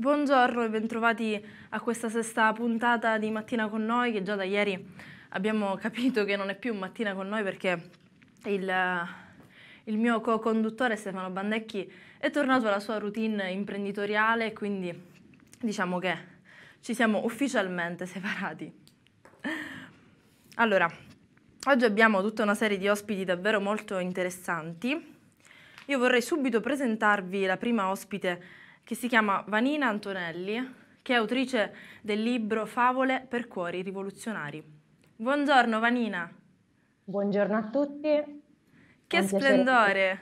Buongiorno e bentrovati a questa sesta puntata di Mattina con noi che già da ieri abbiamo capito che non è più Mattina con noi perché il, il mio co-conduttore Stefano Bandecchi è tornato alla sua routine imprenditoriale e quindi diciamo che ci siamo ufficialmente separati. Allora, oggi abbiamo tutta una serie di ospiti davvero molto interessanti. Io vorrei subito presentarvi la prima ospite che si chiama Vanina Antonelli, che è autrice del libro Favole per cuori rivoluzionari. Buongiorno Vanina. Buongiorno a tutti. Che splendore.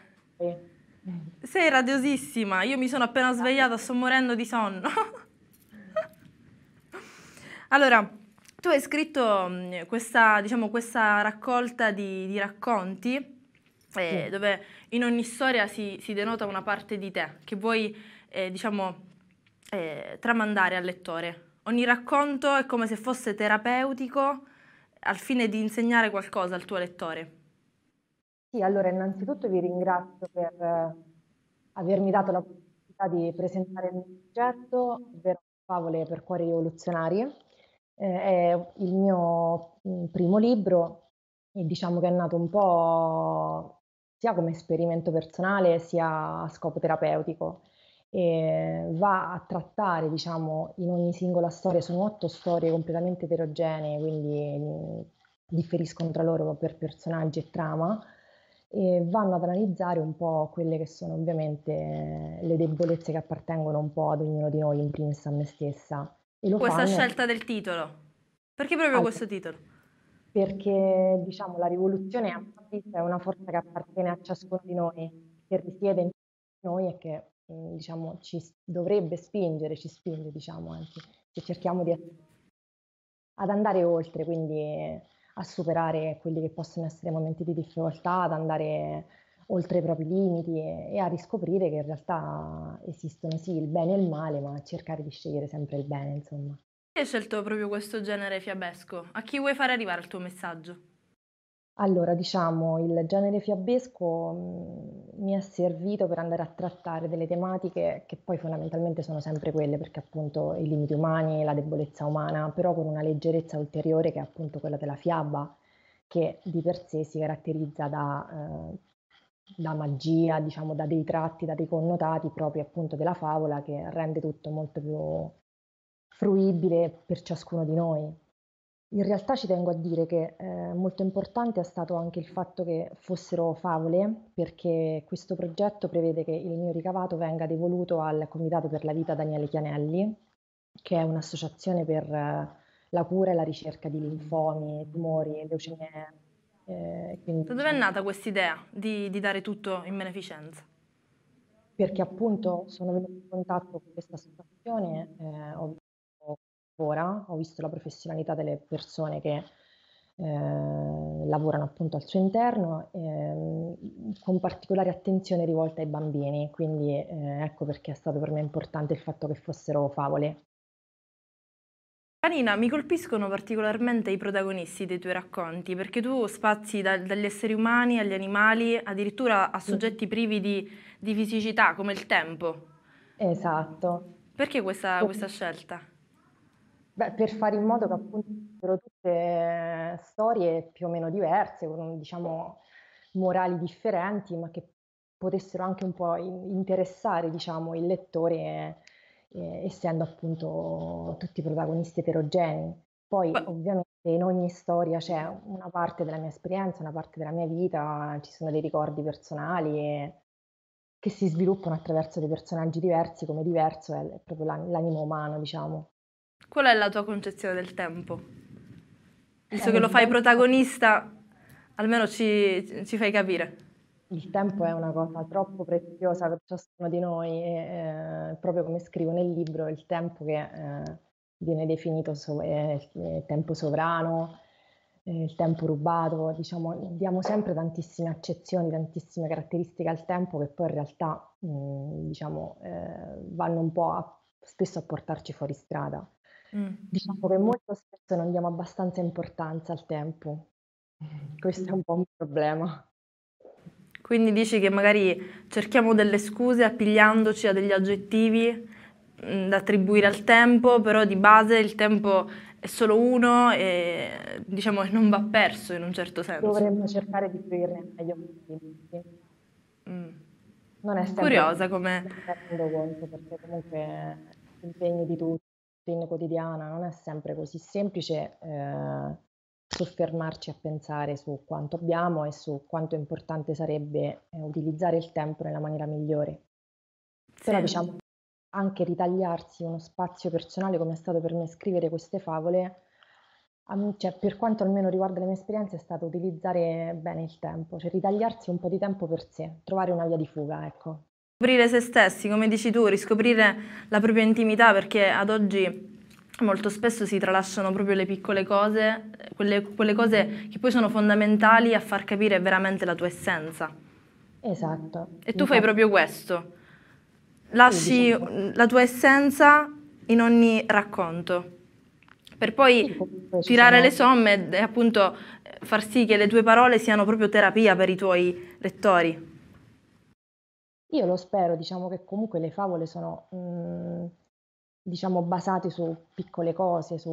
Sei radiosissima, io mi sono appena svegliata, sto morendo di sonno. allora, tu hai scritto questa, diciamo, questa raccolta di, di racconti eh, sì. dove in ogni storia si, si, denota una parte di te che vuoi eh, diciamo, eh, tramandare al lettore. Ogni racconto è come se fosse terapeutico al fine di insegnare qualcosa al tuo lettore. Sì, allora innanzitutto vi ringrazio per eh, avermi dato la possibilità di presentare il mio progetto, ovvero favole per cuori rivoluzionari. Eh, è il mio mm, primo libro e diciamo che è nato un po' sia come esperimento personale sia a scopo terapeutico eh, va a trattare, diciamo, in ogni singola storia, sono otto storie completamente eterogenee, quindi differiscono tra loro per personaggi e trama, e vanno ad analizzare un po' quelle che sono ovviamente le debolezze che appartengono un po' ad ognuno di noi, in primis a me stessa. Questa fanno... scelta del titolo. Perché proprio allora, questo titolo? Perché diciamo la rivoluzione è una forza che appartiene a ciascuno di noi, che risiede in noi e che eh, diciamo, ci dovrebbe spingere, ci spinge, diciamo, anche se cerchiamo di, ad andare oltre, quindi eh, a superare quelli che possono essere momenti di difficoltà, ad andare oltre i propri limiti e, e a riscoprire che in realtà esistono sì il bene e il male, ma cercare di scegliere sempre il bene, insomma. Hai scelto proprio questo genere fiabesco? A chi vuoi fare arrivare il tuo messaggio? Allora, diciamo, il genere fiabesco, mm, mi è servito per andare a trattare delle tematiche che poi fondamentalmente sono sempre quelle, perché appunto i limiti umani, la debolezza umana, però con una leggerezza ulteriore che è appunto quella della fiaba, che di per sé si caratterizza da, ehm, da magia, diciamo, da dei tratti, da dei connotati proprio appunto della favola che rende tutto molto più fruibile per ciascuno di noi. In realtà ci tengo a dire che eh, molto importante è stato anche il fatto che fossero favole, perché questo progetto prevede che il mio ricavato venga devoluto al Comitato per la Vita Daniele Chianelli, che è un'associazione per eh, la cura e la ricerca di linfomi, tumori, leucemie. Eh, quindi... Da dove è nata questa idea di, di dare tutto in beneficenza? Perché appunto sono venuta in contatto con questa associazione, eh, ho lavora, ho visto la professionalità delle persone che eh, lavorano appunto al suo interno, eh, con particolare attenzione rivolta ai bambini, quindi eh, ecco perché è stato per me importante il fatto che fossero favole. Carina, mi colpiscono particolarmente i protagonisti dei tuoi racconti, perché tu spazi da, dagli esseri umani agli animali, addirittura a soggetti privi di, di fisicità come il tempo. Esatto. Perché questa, questa scelta? Beh, per fare in modo che appunto fossero tutte eh, storie più o meno diverse, con diciamo morali differenti, ma che potessero anche un po' interessare diciamo, il lettore, eh, eh, essendo appunto tutti protagonisti eterogenei. Poi ovviamente in ogni storia c'è una parte della mia esperienza, una parte della mia vita, ci sono dei ricordi personali e, eh, che si sviluppano attraverso dei personaggi diversi, come diverso è proprio l'animo umano, diciamo. Qual è la tua concezione del tempo? Visto eh, che lo fai protagonista, almeno ci, ci, fai capire. Il tempo è una cosa troppo preziosa per ciascuno di noi, e, eh, proprio come scrivo nel libro, il tempo che eh, viene definito so- tempo sovrano, il tempo rubato, diciamo, diamo sempre tantissime accezioni, tantissime caratteristiche al tempo che poi in realtà mh, mm, diciamo, eh, vanno un po' a, spesso a portarci fuori strada. Mm. Diciamo che molto spesso non diamo abbastanza importanza al tempo. Questo è un po' un problema. Quindi dici che magari cerchiamo delle scuse appigliandoci a degli aggettivi mh, mm, da attribuire al tempo, però di base il tempo è solo uno e diciamo che non va perso in un certo senso. Dovremmo cercare di fruirne al meglio possibile. Mm. Non è sempre curiosa come mi rendo conto perché comunque impegni di tutti routine quotidiana, non è sempre così semplice eh, soffermarci a pensare su quanto abbiamo e su quanto importante sarebbe eh, utilizzare il tempo nella maniera migliore. Sì. Però diciamo anche ritagliarsi uno spazio personale come è stato per me scrivere queste favole, cioè, per quanto almeno riguarda le mie esperienze, è stato utilizzare bene il tempo, cioè ritagliarsi un po' di tempo per sé, trovare una via di fuga, ecco. Scoprire se stessi, come dici tu, riscoprire la propria intimità perché ad oggi molto spesso si tralasciano proprio le piccole cose, quelle, quelle cose che poi sono fondamentali a far capire veramente la tua essenza. Esatto. E tu fai proprio questo, lasci sì, diciamo. la tua essenza in ogni racconto per poi sì, tirare le somme e appunto far sì che le tue parole siano proprio terapia per i tuoi lettori. Io lo spero, diciamo che comunque le favole sono mh, mm, diciamo basate su piccole cose, su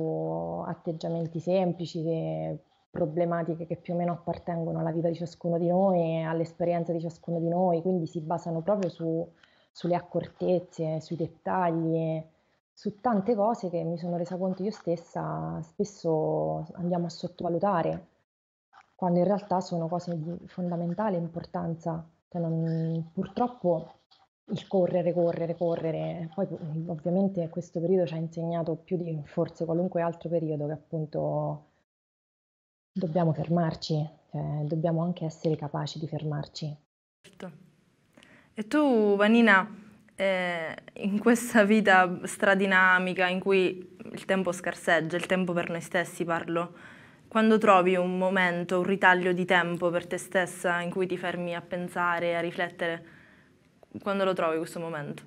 atteggiamenti semplici, che, problematiche che più o meno appartengono alla vita di ciascuno di noi, all'esperienza di ciascuno di noi, quindi si basano proprio su, sulle accortezze, sui dettagli, su tante cose che mi sono resa conto io stessa spesso andiamo a sottovalutare, quando in realtà sono cose di fondamentale importanza. Cioè, non, purtroppo il correre, correre, correre, poi mm, ovviamente questo periodo ci ha insegnato più di forse qualunque altro periodo che appunto dobbiamo fermarci, cioè, dobbiamo anche essere capaci di fermarci. Certo. E tu, Vanina, eh, in questa vita stradinamica in cui il tempo scarseggia, il tempo per noi stessi parlo, quando trovi un momento, un ritaglio di tempo per te stessa in cui ti fermi a pensare, a riflettere, quando lo trovi questo momento?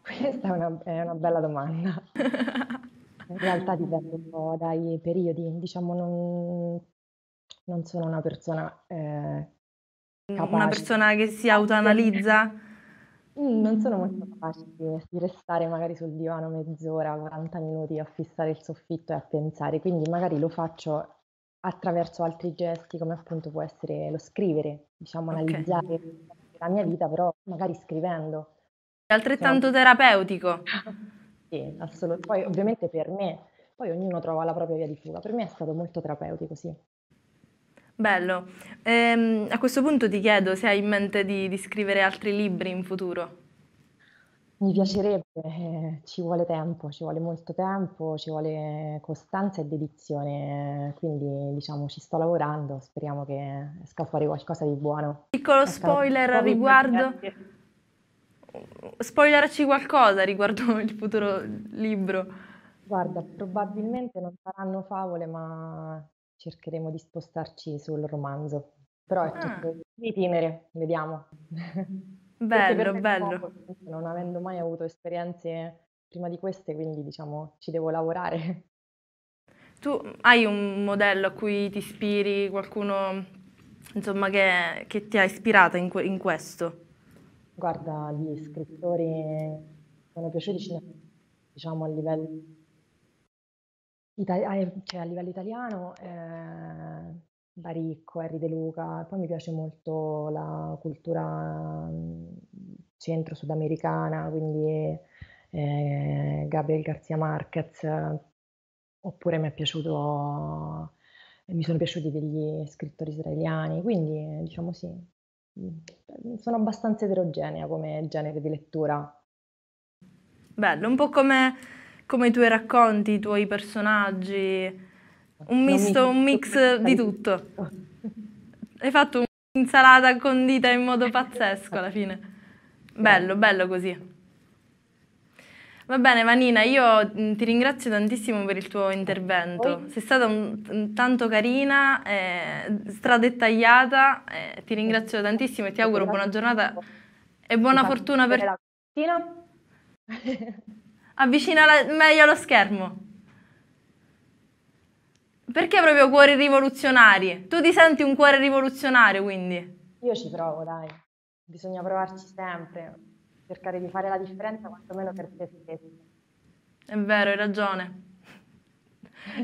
Questa è una, è una bella domanda. in realtà dipende un po' dai periodi, diciamo non, non sono una persona eh, capace. Una persona che si autoanalizza? Mm, non sono molto capace di, restare magari sul divano mezz'ora, 40 minuti a fissare il soffitto e a pensare, quindi magari lo faccio attraverso altri gesti come appunto può essere lo scrivere, diciamo okay. analizzare la mia vita però magari scrivendo. È altrettanto no. Diciamo terapeutico. sì, assolutamente. Poi ovviamente per me, poi ognuno trova la propria via di fuga, per me è stato molto terapeutico, sì. Bello. Ehm, a questo punto ti chiedo se hai in mente di, di scrivere altri libri in futuro. Mi piacerebbe, eh, ci vuole tempo, ci vuole molto tempo, ci vuole costanza e dedizione, eh, quindi diciamo ci sto lavorando, speriamo che esca fuori qualcosa di buono. Piccolo spoiler a riguardo. Spoilerci qualcosa riguardo il futuro libro. Guarda, probabilmente non saranno favole, ma cercheremo di spostarci sul romanzo. Però è ah. tutto in itinere, vediamo. Bello, bello. Nuovo, non avendo mai avuto esperienze prima di queste, quindi diciamo ci devo lavorare. Tu hai un modello a cui ti ispiri, qualcuno insomma, che, che, ti ha ispirata in, in, questo? Guarda, gli scrittori sono piaciuti diciamo a livello, Itali- cioè, a livello italiano, eh, Baricco, Henry De Luca, poi mi piace molto la cultura mhmm, centro-sudamericana, quindi eh, Gabriel Garcia Marquez, oppure mi è piaciuto, mi sono piaciuti degli scrittori israeliani, quindi diciamo sì, mhmm, sono abbastanza eterogenea come genere di lettura. Bello, un po' come, come i tuoi racconti, i tuoi personaggi un misto, un mix di tutto. Hai fatto un'insalata condita in modo pazzesco alla fine. Bello, bello così. Va bene Vanina, io mm, ti ringrazio tantissimo per il tuo intervento. Oh. Sei stata un, tanto carina, eh, stradettagliata, eh, ti ringrazio tantissimo e ti auguro buona giornata e buona fortuna per... Avvicina la... meglio lo schermo. Perché proprio cuori rivoluzionari? Tu ti senti un cuore rivoluzionario, quindi? Io ci provo, dai. Bisogna provarci sempre, cercare di fare la differenza quantomeno per te stessi. È vero, hai ragione.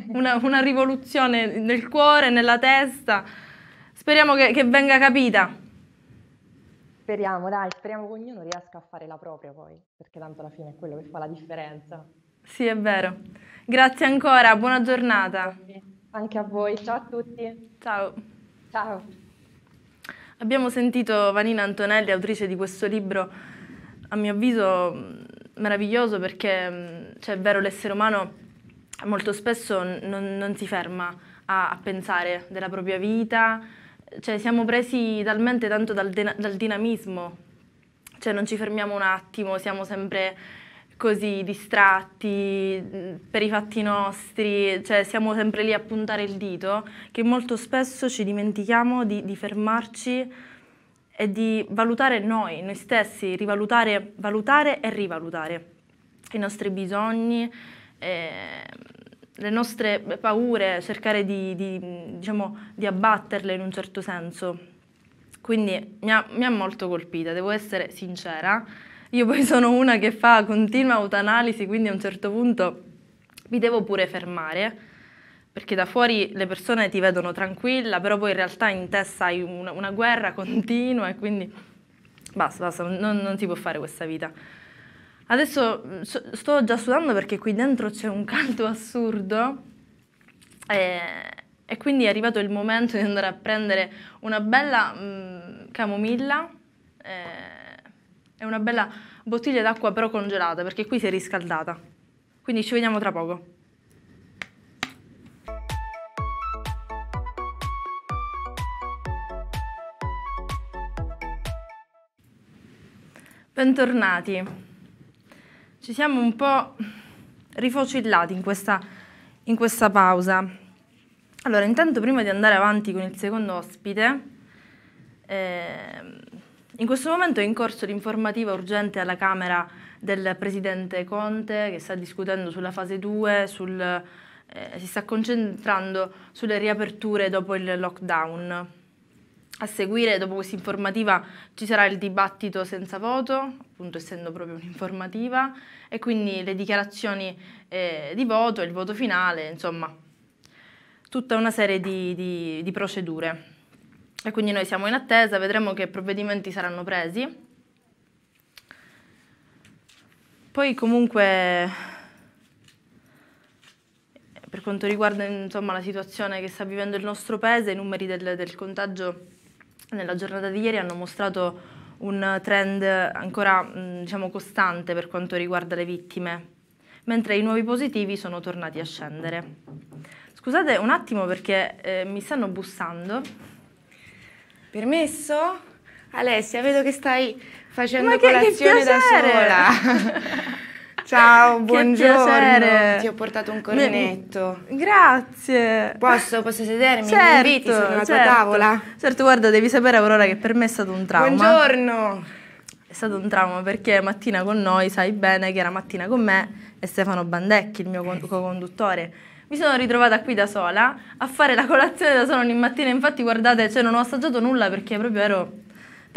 Una, una rivoluzione nel cuore, nella testa. Speriamo che, che venga capita. Speriamo, dai, speriamo che ognuno riesca a fare la propria poi, perché tanto alla fine è quello che fa la differenza. Sì, è vero. Grazie ancora, buona giornata. Grazie. Anche a voi, ciao a tutti. Ciao. Ciao. Abbiamo sentito Vanina Antonelli, autrice di questo libro, a mio avviso mm, meraviglioso perché mm, cioè, è vero l'essere umano molto spesso non, non si ferma a, a, pensare della propria vita, cioè, siamo presi talmente tanto dal, dal dinamismo, cioè, non ci fermiamo un attimo, siamo sempre così distratti per i fatti nostri, cioè siamo sempre lì a puntare il dito, che molto spesso ci dimentichiamo di, di fermarci e di valutare noi, noi stessi, rivalutare, valutare e rivalutare i nostri bisogni, eh, le nostre paure, cercare di, di, diciamo, di, abbatterle in un certo senso. Quindi mi ha, mi ha molto colpita, devo essere sincera. Io poi sono una che fa continua autoanalisi, quindi a un certo punto mi devo pure fermare, perché da fuori le persone ti vedono tranquilla, però poi in realtà in testa hai una, una guerra continua e quindi basta, basta, non, non si può fare questa vita. Adesso sto già sudando perché qui dentro c'è un caldo assurdo e, e, quindi è arrivato il momento di andare a prendere una bella mm, camomilla. Eh, è una bella bottiglia d'acqua però congelata perché qui si è riscaldata. Quindi ci vediamo tra poco. Bentornati. Ci siamo un po' rifocillati in questa, in questa pausa. Allora, intanto prima di andare avanti con il secondo ospite, eh, in questo momento è in corso l'informativa urgente alla Camera del Presidente Conte che sta discutendo sulla fase 2, sul, eh, si sta concentrando sulle riaperture dopo il lockdown. A seguire, dopo questa informativa, ci sarà il dibattito senza voto, appunto essendo proprio un'informativa, e quindi le dichiarazioni eh, di voto, il voto finale, insomma, tutta una serie di, di, di procedure. E quindi noi siamo in attesa, vedremo che provvedimenti saranno presi. Poi comunque per quanto riguarda insomma, la situazione che sta vivendo il nostro paese, i numeri del, del contagio nella giornata di ieri hanno mostrato un trend ancora mm, diciamo, costante per quanto riguarda le vittime, mentre i nuovi positivi sono tornati a scendere. Scusate un attimo perché eh, mi stanno bussando. Permesso? Alessia, vedo che stai facendo che, colazione che da sola. Ciao, buongiorno. Ti ho portato un cornetto. Grazie. Posso, posso sedermi? Certo, Mi inviti sulla certo. tua tavola? Certo, guarda, devi sapere Aurora che per me è stato un trauma. Buongiorno. È stato un trauma perché mattina con noi, sai bene che era mattina con me e Stefano Bandecchi, il mio co-conduttore mi sono ritrovata qui da sola a fare la colazione da sola ogni mattina, infatti guardate, cioè non ho assaggiato nulla perché proprio ero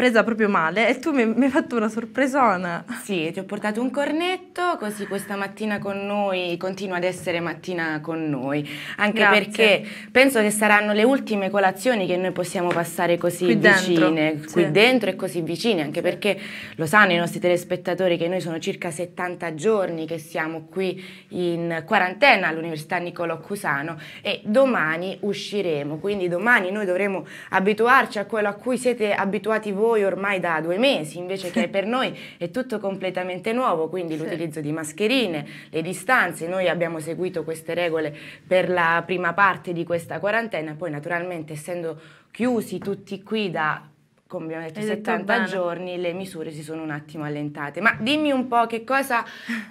presa proprio male e tu mi, mi hai fatto una sorpresona. Sì, ti ho portato un cornetto, così questa mattina con noi continua ad essere mattina con noi. Anche Grazie. perché penso che saranno le ultime colazioni che noi possiamo passare così qui vicine, dentro. qui sì. dentro e così vicine, anche perché lo sanno i nostri telespettatori che noi sono circa 70 giorni che siamo qui in quarantena all'Università Niccolò Cusano e domani usciremo, quindi domani noi dovremo abituarci a quello a cui siete abituati voi voi ormai da due mesi, invece che per noi è tutto completamente nuovo, quindi sì. l'utilizzo di mascherine, le distanze, noi abbiamo seguito queste regole per la prima parte di questa quarantena, poi naturalmente essendo chiusi tutti qui da come abbiamo detto, 70 bene. giorni, le misure si sono un attimo allentate. Ma dimmi un po' che cosa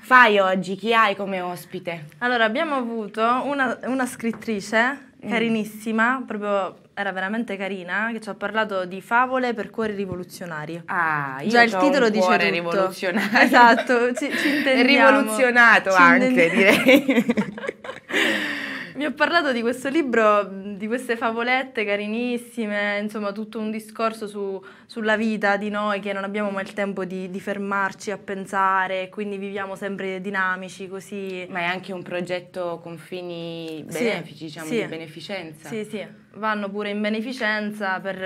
fai oggi, chi hai come ospite? Allora, abbiamo avuto una, una scrittrice mm. carinissima, mm. proprio era veramente carina, che ci ha parlato di favole per cuori rivoluzionari. Ah, io Già il titolo un dice cuore tutto. rivoluzionario. Esatto, ci, ci intendiamo. Rivoluzionato ci anche, direi. mi ho parlato di questo libro, di queste favolette carinissime, insomma tutto un discorso su, sulla vita di noi che non abbiamo mai il tempo di, di, fermarci a pensare, quindi viviamo sempre dinamici così. Ma è anche un progetto con fini benefici, sì, diciamo, sì. di beneficenza. Sì, sì, vanno pure in beneficenza per...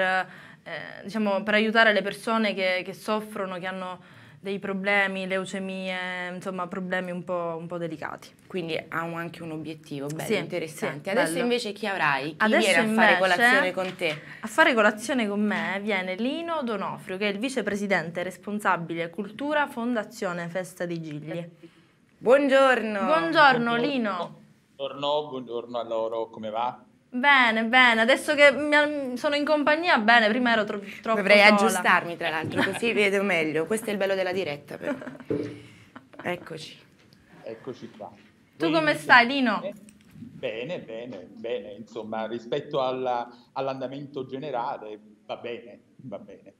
Eh, diciamo, per aiutare le persone che, che soffrono, che hanno dei problemi, leucemie, insomma problemi un po', un po delicati. Quindi ha un, anche un obiettivo bello, sì, interessante. Sì, Adesso bello. invece chi avrai? Chi Adesso viene a fare colazione con te? A fare colazione con me viene Lino Donofrio, che è il vicepresidente responsabile cultura Fondazione Festa di Gigli. Buongiorno! Buongiorno Lino! Buongiorno, buongiorno a loro, come va? Bene, bene, adesso che sono in compagnia, bene, prima ero tro- troppo Dovrei sola. aggiustarmi tra l'altro, così vedo meglio. Questo è il bello della diretta però. Eccoci. Eccoci qua. Tu Voi come stai Lino? Bene, bene, bene, insomma rispetto alla, all'andamento generale va bene, va bene.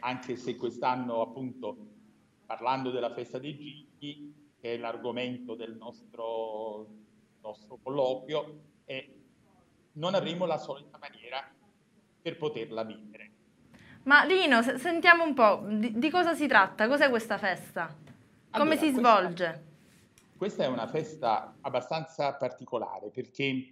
Anche se quest'anno appunto parlando della festa dei Gigli, che è l'argomento del nostro, nostro colloquio, è non avremo la solita maniera per poterla vivere. Ma Lino, sentiamo un po' di, di cosa si tratta, cos'è questa festa? Come allora, si svolge? Questa, questa è una festa abbastanza particolare perché eh,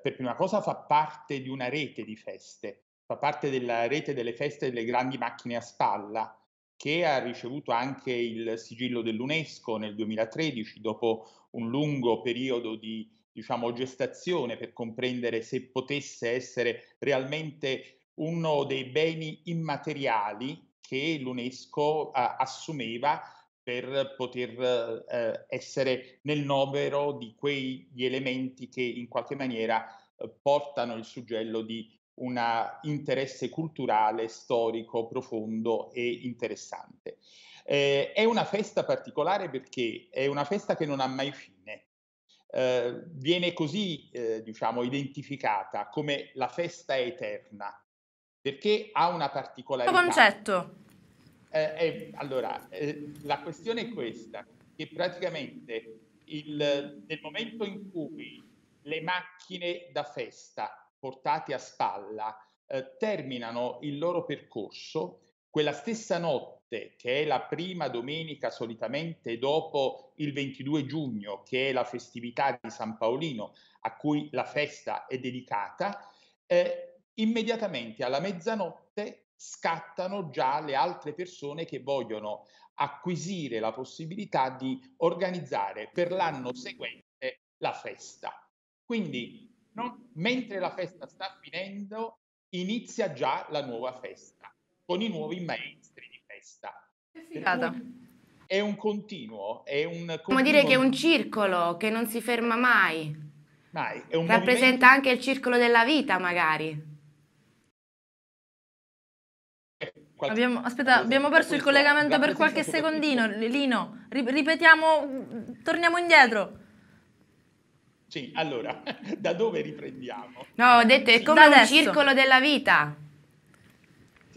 per prima cosa fa parte di una rete di feste, fa parte della rete delle feste delle grandi macchine a spalla che ha ricevuto anche il sigillo dell'UNESCO nel 2013 dopo un lungo periodo di diciamo, gestazione per comprendere se potesse essere realmente uno dei beni immateriali che l'UNESCO eh, assumeva per poter eh, essere nel novero di quegli elementi che in qualche maniera eh, portano il suggello di un interesse culturale, storico, profondo e interessante. Eh, è una festa particolare perché è una festa che non ha mai fine eh, viene così eh, diciamo, identificata come la festa eterna, perché ha una particolarità. Il concetto. Eh, eh allora, eh, la questione è questa, che praticamente il, nel momento in cui le macchine da festa portate a spalla eh, terminano il loro percorso, quella stessa notte che è la prima domenica solitamente dopo il 22 giugno, che è la festività di San Paolino, a cui la festa è dedicata, eh, immediatamente alla mezzanotte scattano già le altre persone che vogliono acquisire la possibilità di organizzare per l'anno seguente la festa. Quindi, non, mentre la festa sta finendo, inizia già la nuova festa con i nuovi maestri testa. Che figata. È un continuo, è un continuo... Come dire che è un circolo che non si ferma mai. Mai. Rappresenta movimento... anche il circolo della vita, magari. Eh, abbiamo, aspetta, abbiamo perso il collegamento per qualche secondino, Lino. Ripetiamo, torniamo indietro. Sì, allora, da dove riprendiamo? No, ho detto è come da un adesso. circolo della vita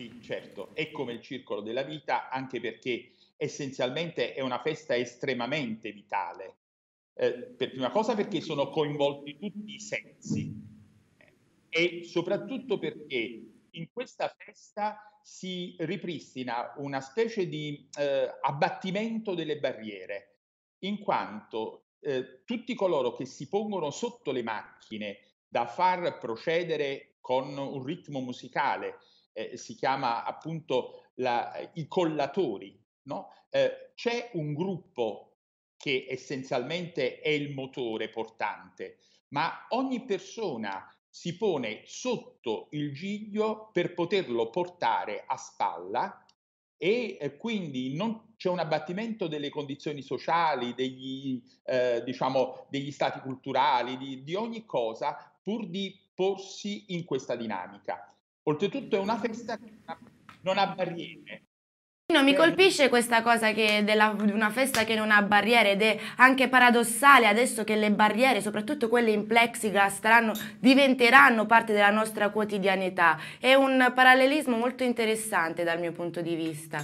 effetti, certo, è come il circolo della vita, anche perché essenzialmente è una festa estremamente vitale. Eh, per prima cosa perché sono coinvolti tutti i sensi eh, e soprattutto perché in questa festa si ripristina una specie di eh, abbattimento delle barriere, in quanto eh, tutti coloro che si pongono sotto le macchine da far procedere con un ritmo musicale eh, si chiama appunto la, eh, i collatori, no? eh, c'è un gruppo che essenzialmente è il motore portante, ma ogni persona si pone sotto il giglio per poterlo portare a spalla e eh, quindi non, c'è un abbattimento delle condizioni sociali, degli, eh, diciamo, degli stati culturali, di, di, ogni cosa, pur di porsi in questa dinamica. Oltretutto è una festa che non ha barriere. Non mi colpisce questa cosa che della, di una festa che non ha barriere ed è anche paradossale adesso che le barriere, soprattutto quelle in plexiglass, saranno, diventeranno parte della nostra quotidianità. È un parallelismo molto interessante dal mio punto di vista.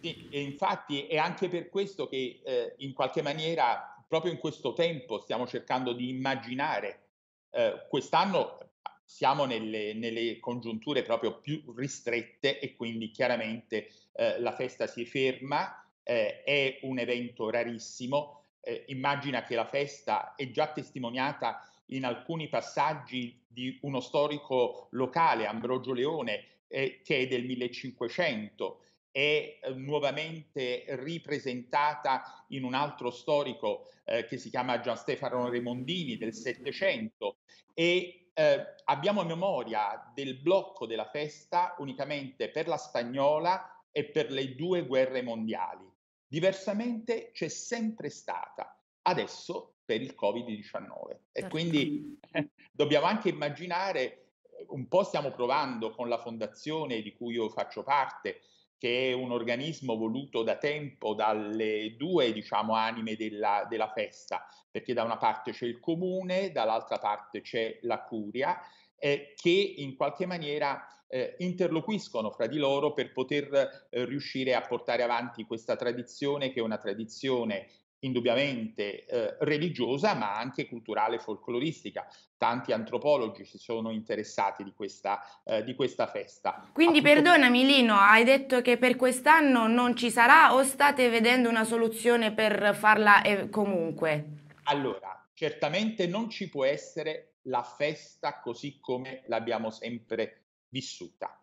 Sì, e infatti è anche per questo che eh, in qualche maniera proprio in questo tempo stiamo cercando di immaginare. Eh, quest'anno siamo nelle, nelle, congiunture proprio più ristrette e quindi chiaramente eh, la festa si ferma, eh, è un evento rarissimo, eh, immagina che la festa è già testimoniata in alcuni passaggi di uno storico locale, Ambrogio Leone, eh, che è del 1500, è eh, nuovamente ripresentata in un altro storico eh, che si chiama Gian Stefano Remondini del 700 e eh, abbiamo memoria del blocco della festa unicamente per la spagnola e per le due guerre mondiali. Diversamente c'è sempre stata, adesso per il Covid-19. E certo. quindi dobbiamo anche immaginare, eh, un po' stiamo provando con la fondazione di cui io faccio parte, che è un organismo voluto da tempo dalle due diciamo, anime della, della festa, perché da una parte c'è il comune, dall'altra parte c'è la curia, eh, che in qualche maniera eh, interloquiscono fra di loro per poter eh, riuscire a portare avanti questa tradizione che è una tradizione indubbiamente eh, religiosa ma anche culturale e folcloristica. Tanti antropologi si sono interessati di questa, eh, di questa festa. Quindi Appunto... perdonami Lino, hai detto che per quest'anno non ci sarà o state vedendo una soluzione per farla eh, comunque? Allora, certamente non ci può essere la festa così come l'abbiamo sempre vissuta.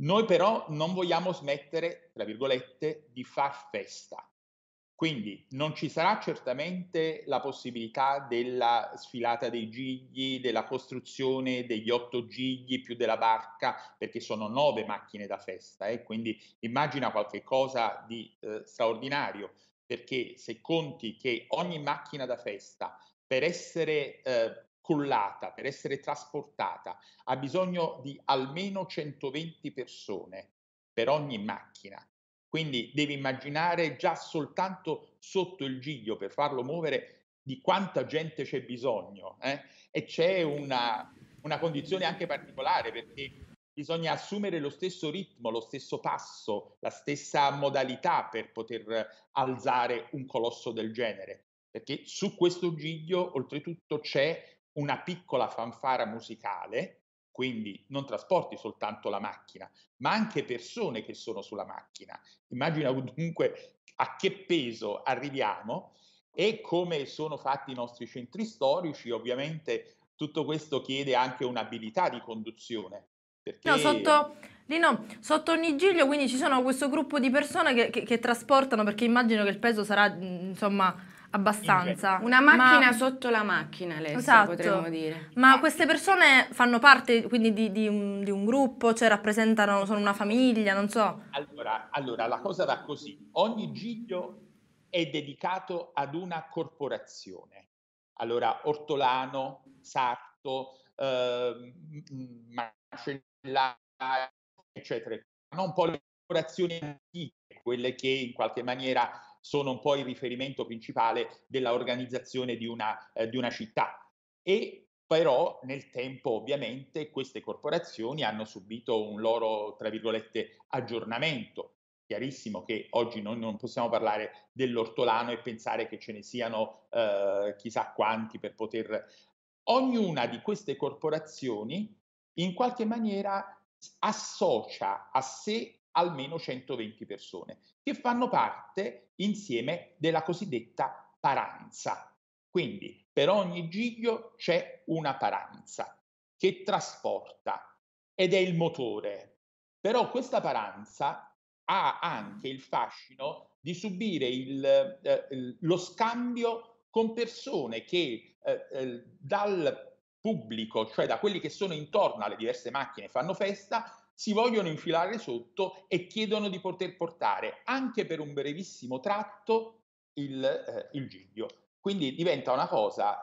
Noi però non vogliamo smettere, tra virgolette, di far festa. Quindi non ci sarà certamente la possibilità della sfilata dei gigli, della costruzione degli otto gigli più della barca, perché sono nove macchine da festa. Eh? Quindi immagina qualcosa di eh, straordinario, perché se conti che ogni macchina da festa per essere eh, collata, per essere trasportata, ha bisogno di almeno 120 persone per ogni macchina quindi devi immaginare già soltanto sotto il giglio per farlo muovere di quanta gente c'è bisogno. Eh? E c'è una, una condizione anche particolare perché bisogna assumere lo stesso ritmo, lo stesso passo, la stessa modalità per poter alzare un colosso del genere. Perché su questo giglio oltretutto c'è una piccola fanfara musicale quindi non trasporti soltanto la macchina, ma anche persone che sono sulla macchina. Immagina dunque a che peso arriviamo e come sono fatti i nostri centri storici, ovviamente tutto questo chiede anche un'abilità di conduzione. Perché... No, sotto, Lino, sotto ogni giglio quindi ci sono questo gruppo di persone che, che, che trasportano, perché immagino che il peso sarà insomma abbastanza. Una macchina ma... sotto la macchina, Alessia, esatto. potremmo dire. Ma eh. queste persone fanno parte quindi di, di, un, di, un, gruppo, cioè rappresentano, sono una famiglia, non so. Allora, allora, la cosa va così. Ogni giglio è dedicato ad una corporazione. Allora, Ortolano, Sarto, eh, Macellari, eccetera. Non un po' le corporazioni antiche, quelle che in qualche maniera sono un po' il riferimento principale dell'organizzazione di una, eh, di una città. E però nel tempo ovviamente queste corporazioni hanno subito un loro, tra virgolette, aggiornamento. Chiarissimo che oggi noi non possiamo parlare dell'ortolano e pensare che ce ne siano eh, chissà quanti per poter... Ognuna di queste corporazioni in qualche maniera associa a sé almeno 120 persone, che fanno parte insieme della cosiddetta paranza. Quindi per ogni giglio c'è una paranza che trasporta ed è il motore. Però questa paranza ha anche il fascino di subire il, eh, lo scambio con persone che eh, eh, dal pubblico, cioè da quelli che sono intorno alle diverse macchine, fanno festa si vogliono infilare sotto e chiedono di poter portare anche per un brevissimo tratto il, eh, il giglio. Quindi diventa una cosa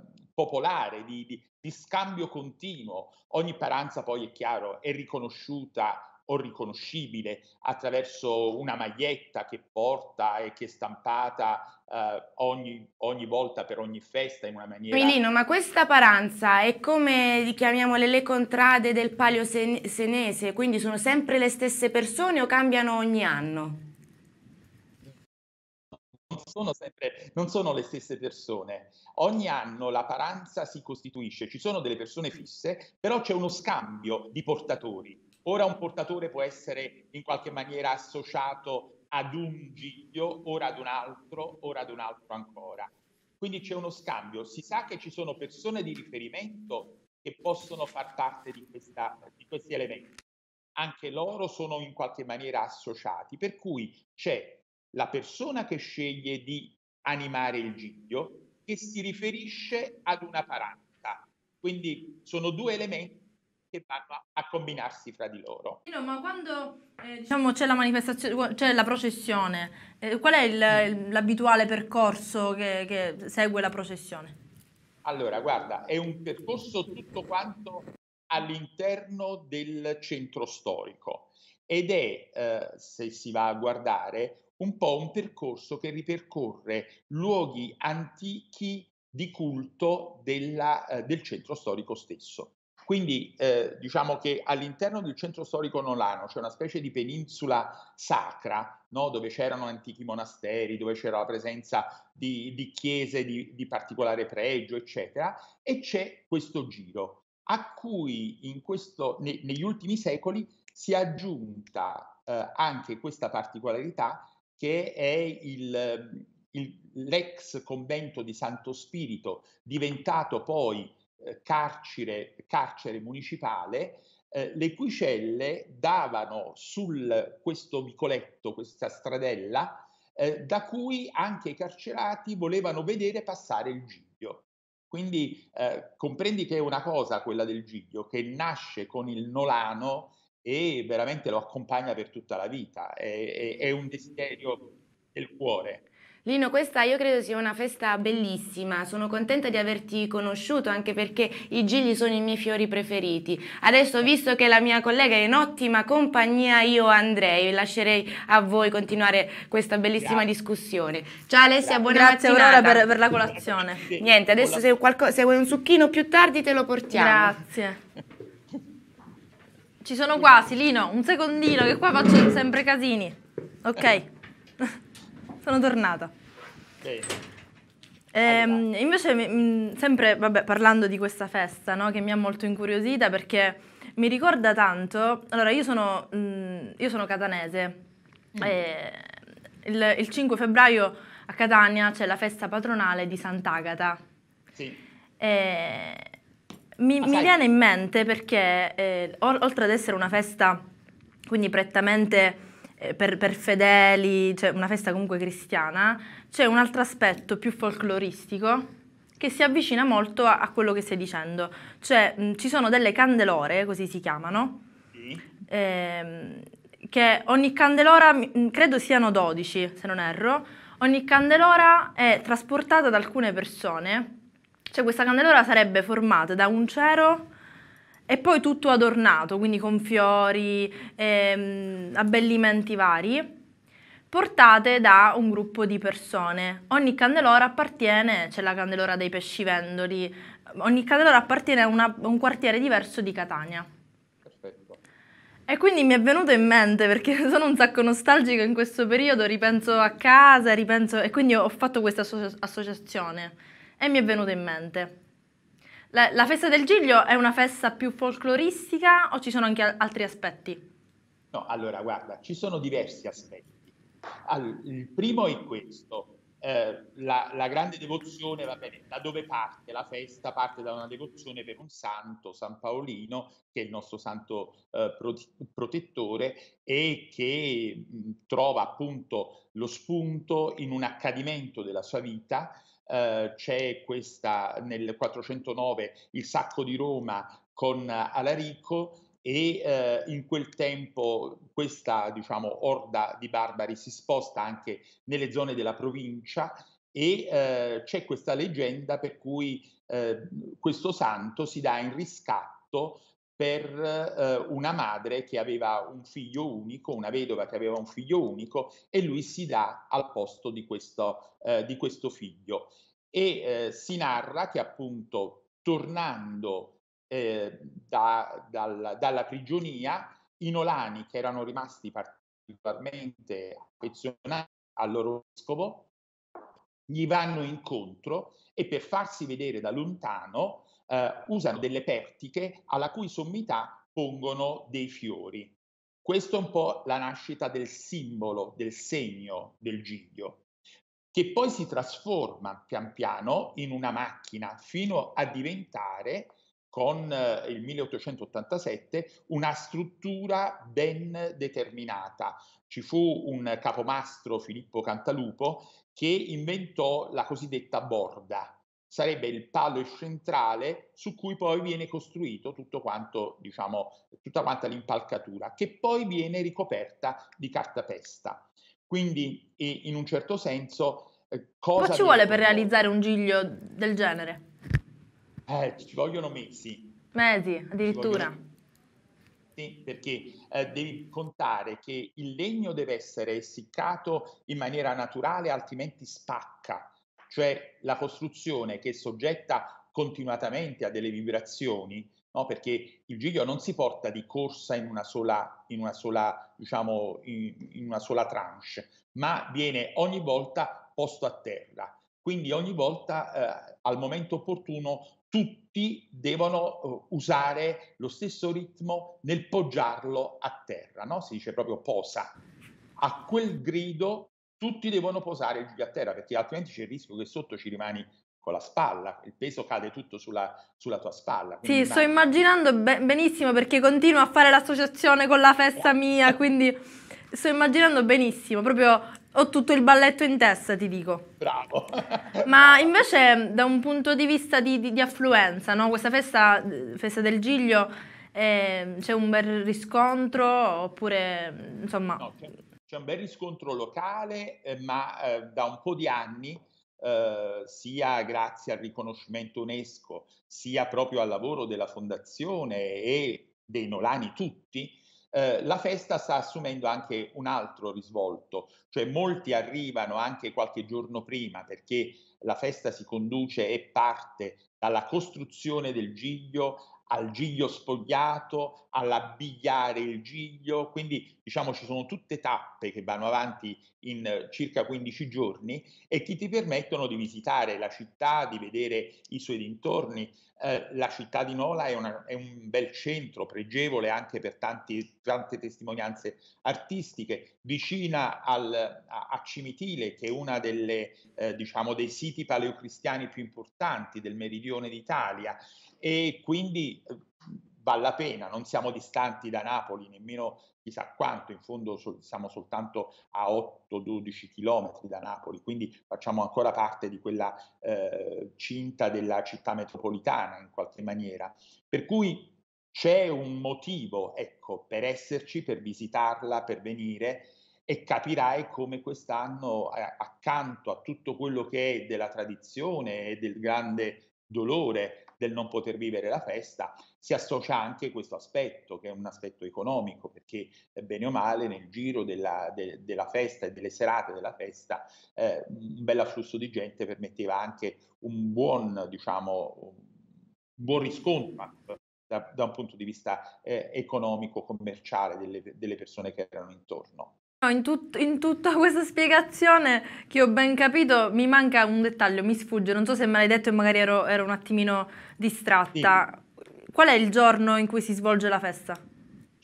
eh, popolare, di, di, di scambio continuo. Ogni paranza poi è chiaro, è riconosciuta o riconoscibile attraverso una maglietta che porta e che è stampata Uh, ogni, ogni, volta per ogni festa in una maniera. Milino, ma questa paranza è come chiamiamole le, contrade del palio senese, quindi sono sempre le stesse persone o cambiano ogni anno? Non sono, sempre, non sono le stesse persone. Ogni anno la paranza si costituisce, ci sono delle persone fisse, però c'è uno scambio di portatori. Ora un portatore può essere in qualche maniera associato ad un giglio, ora ad un altro, ora ad un altro ancora. Quindi c'è uno scambio, si sa che ci sono persone di riferimento che possono far parte di, questa, di questi elementi. Anche loro sono in qualche maniera associati, per cui c'è la persona che sceglie di animare il giglio che si riferisce ad una paranta. Quindi sono due elementi che vanno a combinarsi fra di loro. ma quando eh, diciamo, c'è la manifestazione, c'è la processione, eh, qual è il, l'abituale percorso che, che segue la processione? Allora, guarda, è un percorso tutto quanto all'interno del centro storico ed è, eh, se si va a guardare, un po' un percorso che ripercorre luoghi antichi di culto della, eh, del centro storico stesso. Quindi eh, diciamo che all'interno del centro storico nolano c'è una specie di peninsula sacra, no? dove c'erano antichi monasteri, dove c'era la presenza di, di chiese di, di particolare pregio, eccetera, e c'è questo giro, a cui questo, ne, negli ultimi secoli si è aggiunta eh, anche questa particolarità che è il, il, l'ex convento di Santo Spirito, diventato poi eh, carcere, carcere municipale eh, le cui celle davano su questo vicoletto, questa stradella, eh, da cui anche i carcerati volevano vedere passare il Giglio. Quindi eh, comprendi che è una cosa quella del Giglio, che nasce con il Nolano e veramente lo accompagna per tutta la vita, è, è, è un desiderio del cuore. Lino, questa io credo sia una festa bellissima, sono contenta di averti conosciuto anche perché i gigli sono i miei fiori preferiti. Adesso, visto che la mia collega è in ottima compagnia, io andrei, lascerei a voi continuare questa bellissima Grazie. discussione. Ciao Alessia, buona Grazie mattinata. Grazie per, per, la colazione. Niente, adesso se, se vuoi un succhino più tardi te lo portiamo. Grazie. Ci sono quasi, Lino, un secondino che qua faccio sempre casini. Ok. sono tornata. Okay. Ehm, invece, sempre vabbè, parlando di questa festa, no, che mi ha molto incuriosita perché mi ricorda tanto. Allora, io sono, mh, mm, io sono catanese. Mm. E il, il, 5 febbraio a Catania c'è la festa patronale di Sant'Agata. Sì. E mi, mi viene in mente perché, eh, oltre ad essere una festa quindi prettamente eh, per, per, fedeli, cioè una festa comunque cristiana, c'è un altro aspetto più folcloristico che si avvicina molto a, a quello che stai dicendo. Cioè mh, ci sono delle candelore, così si chiamano, sì. Mm. ehm, che ogni candelora, mh, credo siano 12 se non erro, ogni candelora è trasportata da alcune persone. Cioè questa candelora sarebbe formata da un cero e poi tutto adornato, quindi con fiori, ehm, abbellimenti vari, portate da un gruppo di persone. Ogni candelora appartiene, c'è la candelora dei pescivendoli, ogni candelora appartiene a, una, a un quartiere diverso di Catania. Perfetto. E quindi mi è venuto in mente, perché sono un sacco nostalgico in questo periodo, ripenso a casa, ripenso... e quindi ho fatto questa associazione e mi è venuto in mente. La, la festa del Giglio è una festa più folcloristica o ci sono anche altri aspetti? No, allora guarda, ci sono diversi aspetti. Allora, il primo è questo, eh, la, la, grande devozione, va bene, da dove parte la festa? Parte da una devozione per un santo, San Paolino, che è il nostro santo eh, protettore e che mh, trova appunto lo spunto in un accadimento della sua vita eh, c'è questa nel 409 il sacco di Roma con Alarico e eh, in quel tempo questa diciamo, orda di barbari si sposta anche nelle zone della provincia e eh, c'è questa leggenda per cui eh, questo santo si dà in riscatto per eh, una madre che aveva un figlio unico, una vedova che aveva un figlio unico e lui si dà al posto di questo, eh, di questo figlio. E eh, si narra che appunto tornando eh, da, dal, dalla prigionia, i nolani che erano rimasti particolarmente affezionati al loro vescovo, gli vanno incontro e per farsi vedere da lontano eh, usano delle pertiche alla cui sommità pongono dei fiori. Questo è un po' la nascita del simbolo, del segno del giglio, che poi si trasforma pian piano in una macchina fino a diventare, con eh, il 1887, una struttura ben determinata. Ci fu un capomastro, Filippo Cantalupo, che inventò la cosiddetta borda, sarebbe il palo centrale su cui poi viene costruito tutto quanto, diciamo, tutta quanta l'impalcatura, che poi viene ricoperta di cartapesta. Quindi, in un certo senso, eh, cosa... Ma ci vuole per realizzare un giglio del genere? Eh, ci vogliono mesi. Mesi, addirittura. Sì, perché eh, devi contare che il legno deve essere essiccato in maniera naturale, altrimenti spacca cioè la costruzione che è soggetta continuatamente a delle vibrazioni, no? perché il giglio non si porta di corsa in una sola, in una sola, diciamo, in, in una sola tranche, ma viene ogni volta posto a terra. Quindi ogni volta eh, al momento opportuno tutti devono uh, usare lo stesso ritmo nel poggiarlo a terra, no? si dice proprio posa. A quel grido tutti devono posare giù a terra perché altrimenti c'è il rischio che sotto ci rimani con la spalla, il peso cade tutto sulla, sulla tua spalla. Sì, immagino... sto immaginando benissimo perché continuo a fare l'associazione con la festa eh. mia, quindi sto immaginando benissimo, proprio ho tutto il balletto in testa, ti dico. Bravo. Ma invece da un punto di vista di, di, di affluenza, no? questa festa, eh, festa del Giglio, eh, c'è un bel riscontro oppure insomma... No, certo c'è un bel riscontro locale, eh, ma eh, da un po' di anni, eh, sia grazie al riconoscimento UNESCO, sia proprio al lavoro della Fondazione e dei Nolani tutti, eh, la festa sta assumendo anche un altro risvolto, cioè molti arrivano anche qualche giorno prima perché la festa si conduce e parte dalla costruzione del Giglio al giglio spogliato, all'abbigliare il giglio, quindi diciamo ci sono tutte tappe che vanno avanti in eh, circa 15 giorni e che ti permettono di visitare la città, di vedere i suoi dintorni. Eh, la città di Nola è, una, è, un bel centro, pregevole anche per tanti, tante testimonianze artistiche, vicina al, a, a, Cimitile, che è uno eh, diciamo, dei siti paleocristiani più importanti del meridione d'Italia e quindi eh, vale la pena, non siamo distanti da Napoli nemmeno chissà quanto, in fondo siamo soltanto a 8-12 km da Napoli, quindi facciamo ancora parte di quella eh, cinta della città metropolitana in qualche maniera, per cui c'è un motivo, ecco, per esserci, per visitarla, per venire e capirai come quest'anno accanto a tutto quello che è della tradizione e del grande dolore del non poter vivere la festa, si associa anche questo aspetto, che è un aspetto economico, perché eh, bene o male nel giro della, de, della festa e delle serate della festa eh, un bel afflusso di gente permetteva anche un buon, diciamo, un buon riscontro da, da, un punto di vista eh, economico, commerciale delle, delle persone che erano intorno. No, in, tut- in, tutta questa spiegazione che ho ben capito mi manca un dettaglio, mi sfugge, non so se me l'hai detto e magari ero, ero un attimino distratta. Sì. Qual è il giorno in cui si svolge la festa?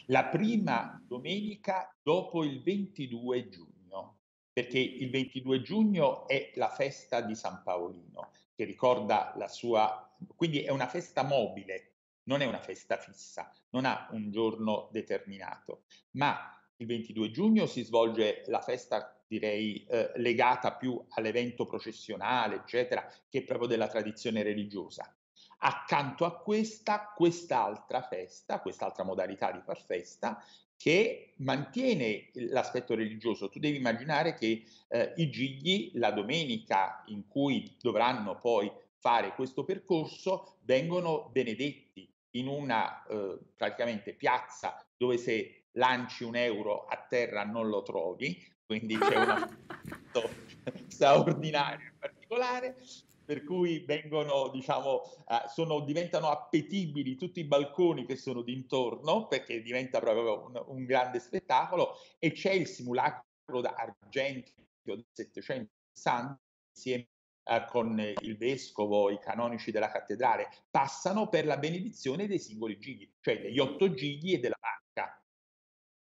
La prima domenica dopo il 22 giugno, perché il 22 giugno è la festa di San Paolino, che ricorda la sua... quindi è una festa mobile, non è una festa fissa, non ha un giorno determinato, ma il 22 giugno si svolge la festa, direi, eh, legata più all'evento processionale, eccetera, che proprio della tradizione religiosa. Accanto a questa, quest'altra festa, quest'altra modalità di far festa, che mantiene l'aspetto religioso. Tu devi immaginare che eh, i gigli la domenica in cui dovranno poi fare questo percorso vengono benedetti in una eh, praticamente piazza dove se lanci un euro a terra non lo trovi, quindi c'è una straordinaria in particolare per cui vengono, diciamo, uh, sono, diventano appetibili tutti i balconi che sono d'intorno, perché diventa proprio un, un grande spettacolo, e c'è il simulacro d'argento del 760, insieme eh, con il vescovo, i canonici della cattedrale, passano per la benedizione dei singoli gigli, cioè degli otto gigli e della parte.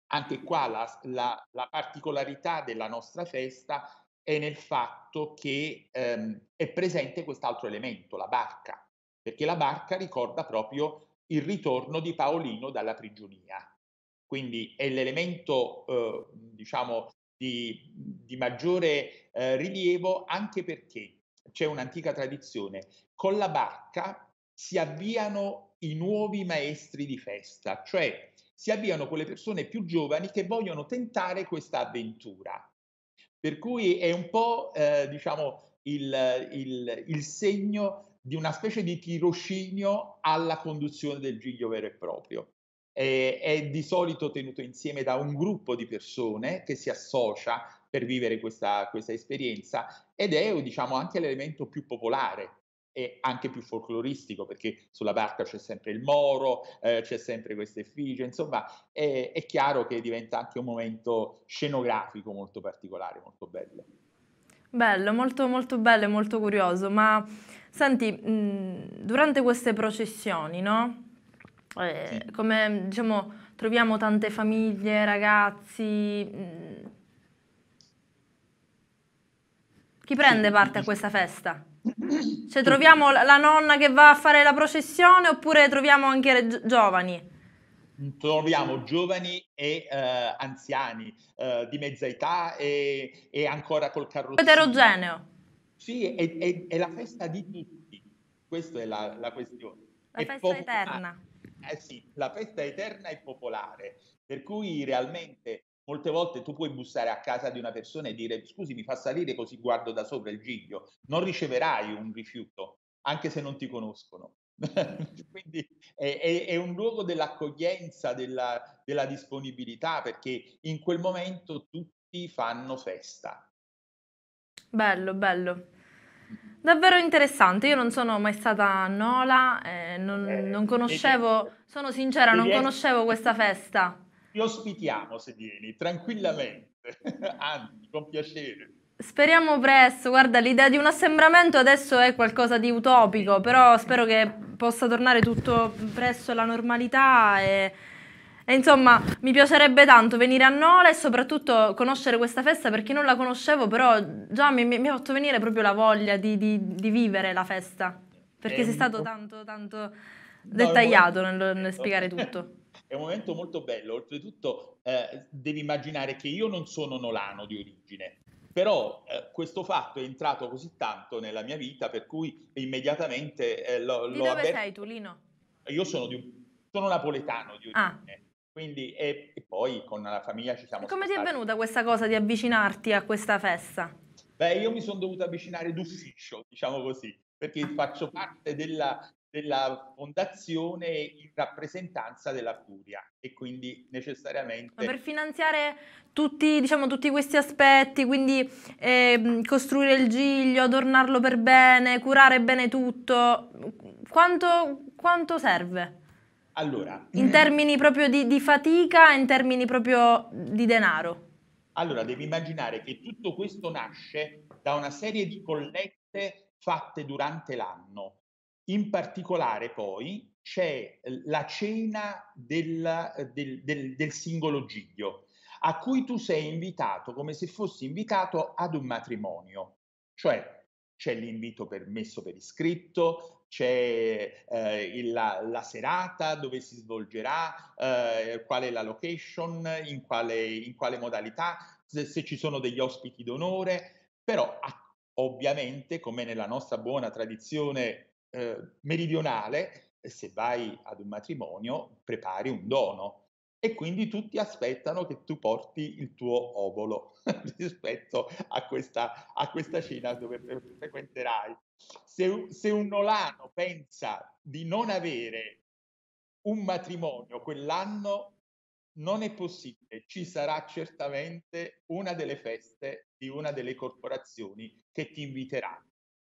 Anche qua la, la, la particolarità della nostra festa è nel fatto che ehm, è presente quest'altro elemento, la barca, perché la barca ricorda proprio il ritorno di Paolino dalla prigionia. Quindi è l'elemento, eh, diciamo, di, di maggiore eh, rilievo anche perché c'è un'antica tradizione. Con la barca si avviano i nuovi maestri di festa, cioè si avviano quelle persone più giovani che vogliono tentare questa avventura. Per cui è un po', eh, diciamo, il, il, il, segno di una specie di tirocinio alla conduzione del giglio vero e proprio. Eh, è di solito tenuto insieme da un gruppo di persone che si associa per vivere questa, questa esperienza ed è diciamo, anche l'elemento più popolare è anche più folcloristico perché sulla barca c'è sempre il moro, eh, c'è sempre questa effigie, insomma è, è chiaro che diventa anche un momento scenografico molto particolare, molto bello. Bello, molto, molto bello e molto curioso, ma senti, mh, mm, durante queste processioni, no? Eh, sì. Come diciamo, troviamo tante famiglie, ragazzi. Mh, mm. chi prende sì, parte a questa festa? Cioè troviamo la nonna che va a fare la processione oppure troviamo anche giovani? troviamo giovani e eh, anziani eh, di mezza età e, e ancora col carrozzino. Eterogeneo. Sì, è, è, è, la festa di tutti, questa è la, la questione. La è festa popolare. eterna. Eh sì, la festa eterna e popolare, per cui realmente Molte volte tu puoi bussare a casa di una persona e dire scusi mi fa salire così guardo da sopra il giglio, non riceverai un rifiuto, anche se non ti conoscono. Quindi è, è, è, un luogo dell'accoglienza, della, della, disponibilità, perché in quel momento tutti fanno festa. Bello, bello. Davvero interessante. Io non sono mai stata a Nola, eh, non, eh, non conoscevo, sono sincera, non conoscevo questa festa ti ospitiamo se vieni, tranquillamente, anzi, con piacere. Speriamo presto, guarda, l'idea di un assembramento adesso è qualcosa di utopico, però spero che possa tornare tutto presto alla normalità e... E insomma, mi piacerebbe tanto venire a Nola e soprattutto conoscere questa festa perché non la conoscevo, però già mi, mi, mi ha fatto venire proprio la voglia di, di, di vivere la festa, perché eh, sei stato tanto, tanto dettagliato nel, nel spiegare tutto è un momento molto bello, oltretutto eh, devi immaginare che io non sono nolano di origine, però eh, questo fatto è entrato così tanto nella mia vita per cui immediatamente eh, lo, di lo dove avver- sei tu Lino? Io sono, di, sono napoletano di ah. origine. Ah. Quindi, e, e, poi con la famiglia ci siamo. E come spostati. ti è venuta questa cosa di avvicinarti a questa festa? Beh, io mi sono dovuto avvicinare d'ufficio, diciamo così, perché faccio parte della, della fondazione in rappresentanza della Curia e quindi necessariamente... per finanziare tutti, diciamo, tutti questi aspetti, quindi eh, costruire il giglio, adornarlo per bene, curare bene tutto, quanto, quanto serve? Allora, in termini proprio di, di fatica, in termini proprio di denaro. Allora, devi immaginare che tutto questo nasce da una serie di collette fatte durante l'anno in particolare poi c'è eh, la cena del, eh, del, del, del singolo Giglio, a cui tu sei invitato come se fossi invitato ad un matrimonio, cioè c'è l'invito permesso per iscritto, c'è eh, il, la, la, serata dove si svolgerà, eh, qual è la location, in quale, in quale modalità, se, se, ci sono degli ospiti d'onore, però a, ovviamente come nella nostra buona tradizione eh, meridionale, se vai ad un matrimonio, prepari un dono e quindi tutti aspettano che tu porti il tuo ovolo rispetto a questa, a questa, cena dove frequenterai. Se, se un nolano pensa di non avere un matrimonio quell'anno, non è possibile, ci sarà certamente una delle feste di una delle corporazioni che ti inviterà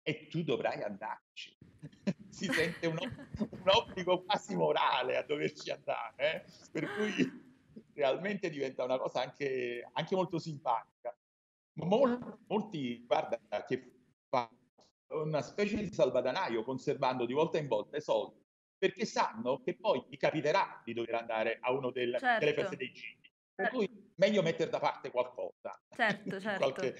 e tu dovrai andarci. si sente un, un, obbligo quasi morale a doverci andare, eh? per cui realmente diventa una cosa anche, anche molto simpatica. Mol, molti, guarda, che fanno una specie di salvadanaio conservando di volta in volta i soldi, perché sanno che poi ti capiterà di dover andare a una del, certo. delle feste dei giri. Per certo. cui meglio mettere da parte qualcosa. Certo, certo. Qualche,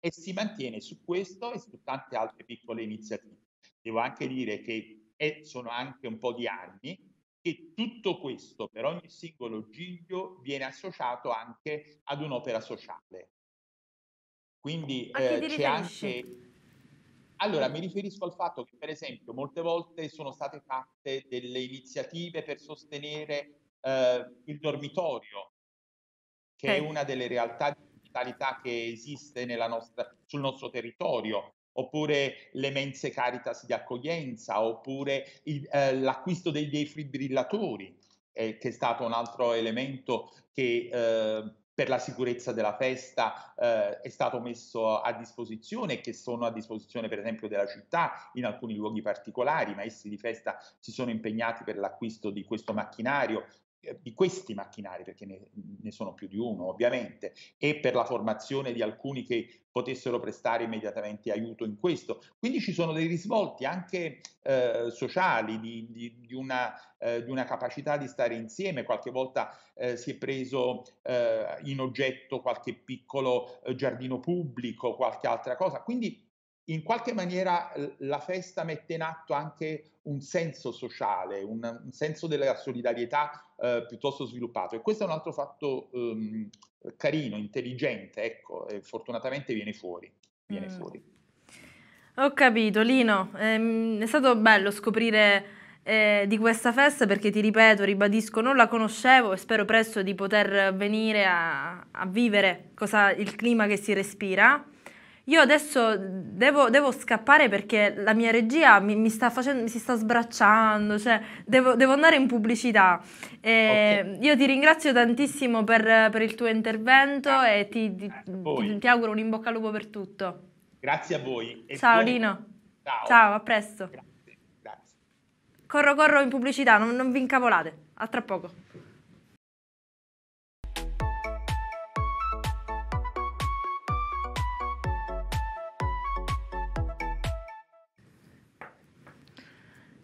e si mantiene su questo e su tante altre piccole iniziative. Devo anche dire che è, sono anche un po' di anni che tutto questo per ogni singolo giglio viene associato anche ad un'opera sociale. Quindi eh, c'è anche... Allora, mi riferisco al fatto che, per esempio, molte volte sono state fatte delle iniziative per sostenere eh, il dormitorio, che eh. è una delle realtà di mentalità che esiste nostra, sul nostro territorio, oppure le mense caritas di accoglienza, oppure il, eh, l'acquisto dei defibrillatori, eh, che è stato un altro elemento che eh, per la sicurezza della festa eh, è stato messo a disposizione e che sono a disposizione per esempio della città in alcuni luoghi particolari. I maestri di festa si sono impegnati per l'acquisto di questo macchinario di questi macchinari, perché ne, ne, sono più di uno ovviamente, e per la formazione di alcuni che potessero prestare immediatamente aiuto in questo. Quindi ci sono dei risvolti anche eh, sociali, di, di, di, una, eh, di, una, capacità di stare insieme. Qualche volta eh, si è preso eh, in oggetto qualche piccolo eh, giardino pubblico, qualche altra cosa. Quindi in qualche maniera la festa mette in atto anche un senso sociale, un, un senso della solidarietà eh, piuttosto sviluppato e questo è un altro fatto ehm, carino, intelligente, ecco, e fortunatamente viene fuori. Viene mm. fuori. Ho capito, Lino, ehm, è stato bello scoprire eh, di questa festa perché ti ripeto, ribadisco, non la conoscevo e spero presto di poter venire a, a vivere cosa, il clima che si respira. Io adesso devo, devo, scappare perché la mia regia mi, mi, sta facendo, si sta sbracciando, cioè devo, devo andare in pubblicità. Okay. Io ti ringrazio tantissimo per, per il tuo intervento ah, e ti, ti, ti, ti, auguro un in bocca al lupo per tutto. Grazie a voi. E Ciao buone... Lino. Ciao. Ciao. a presto. Grazie. Grazie. Corro, corro in pubblicità, non, non vi incavolate. A tra poco.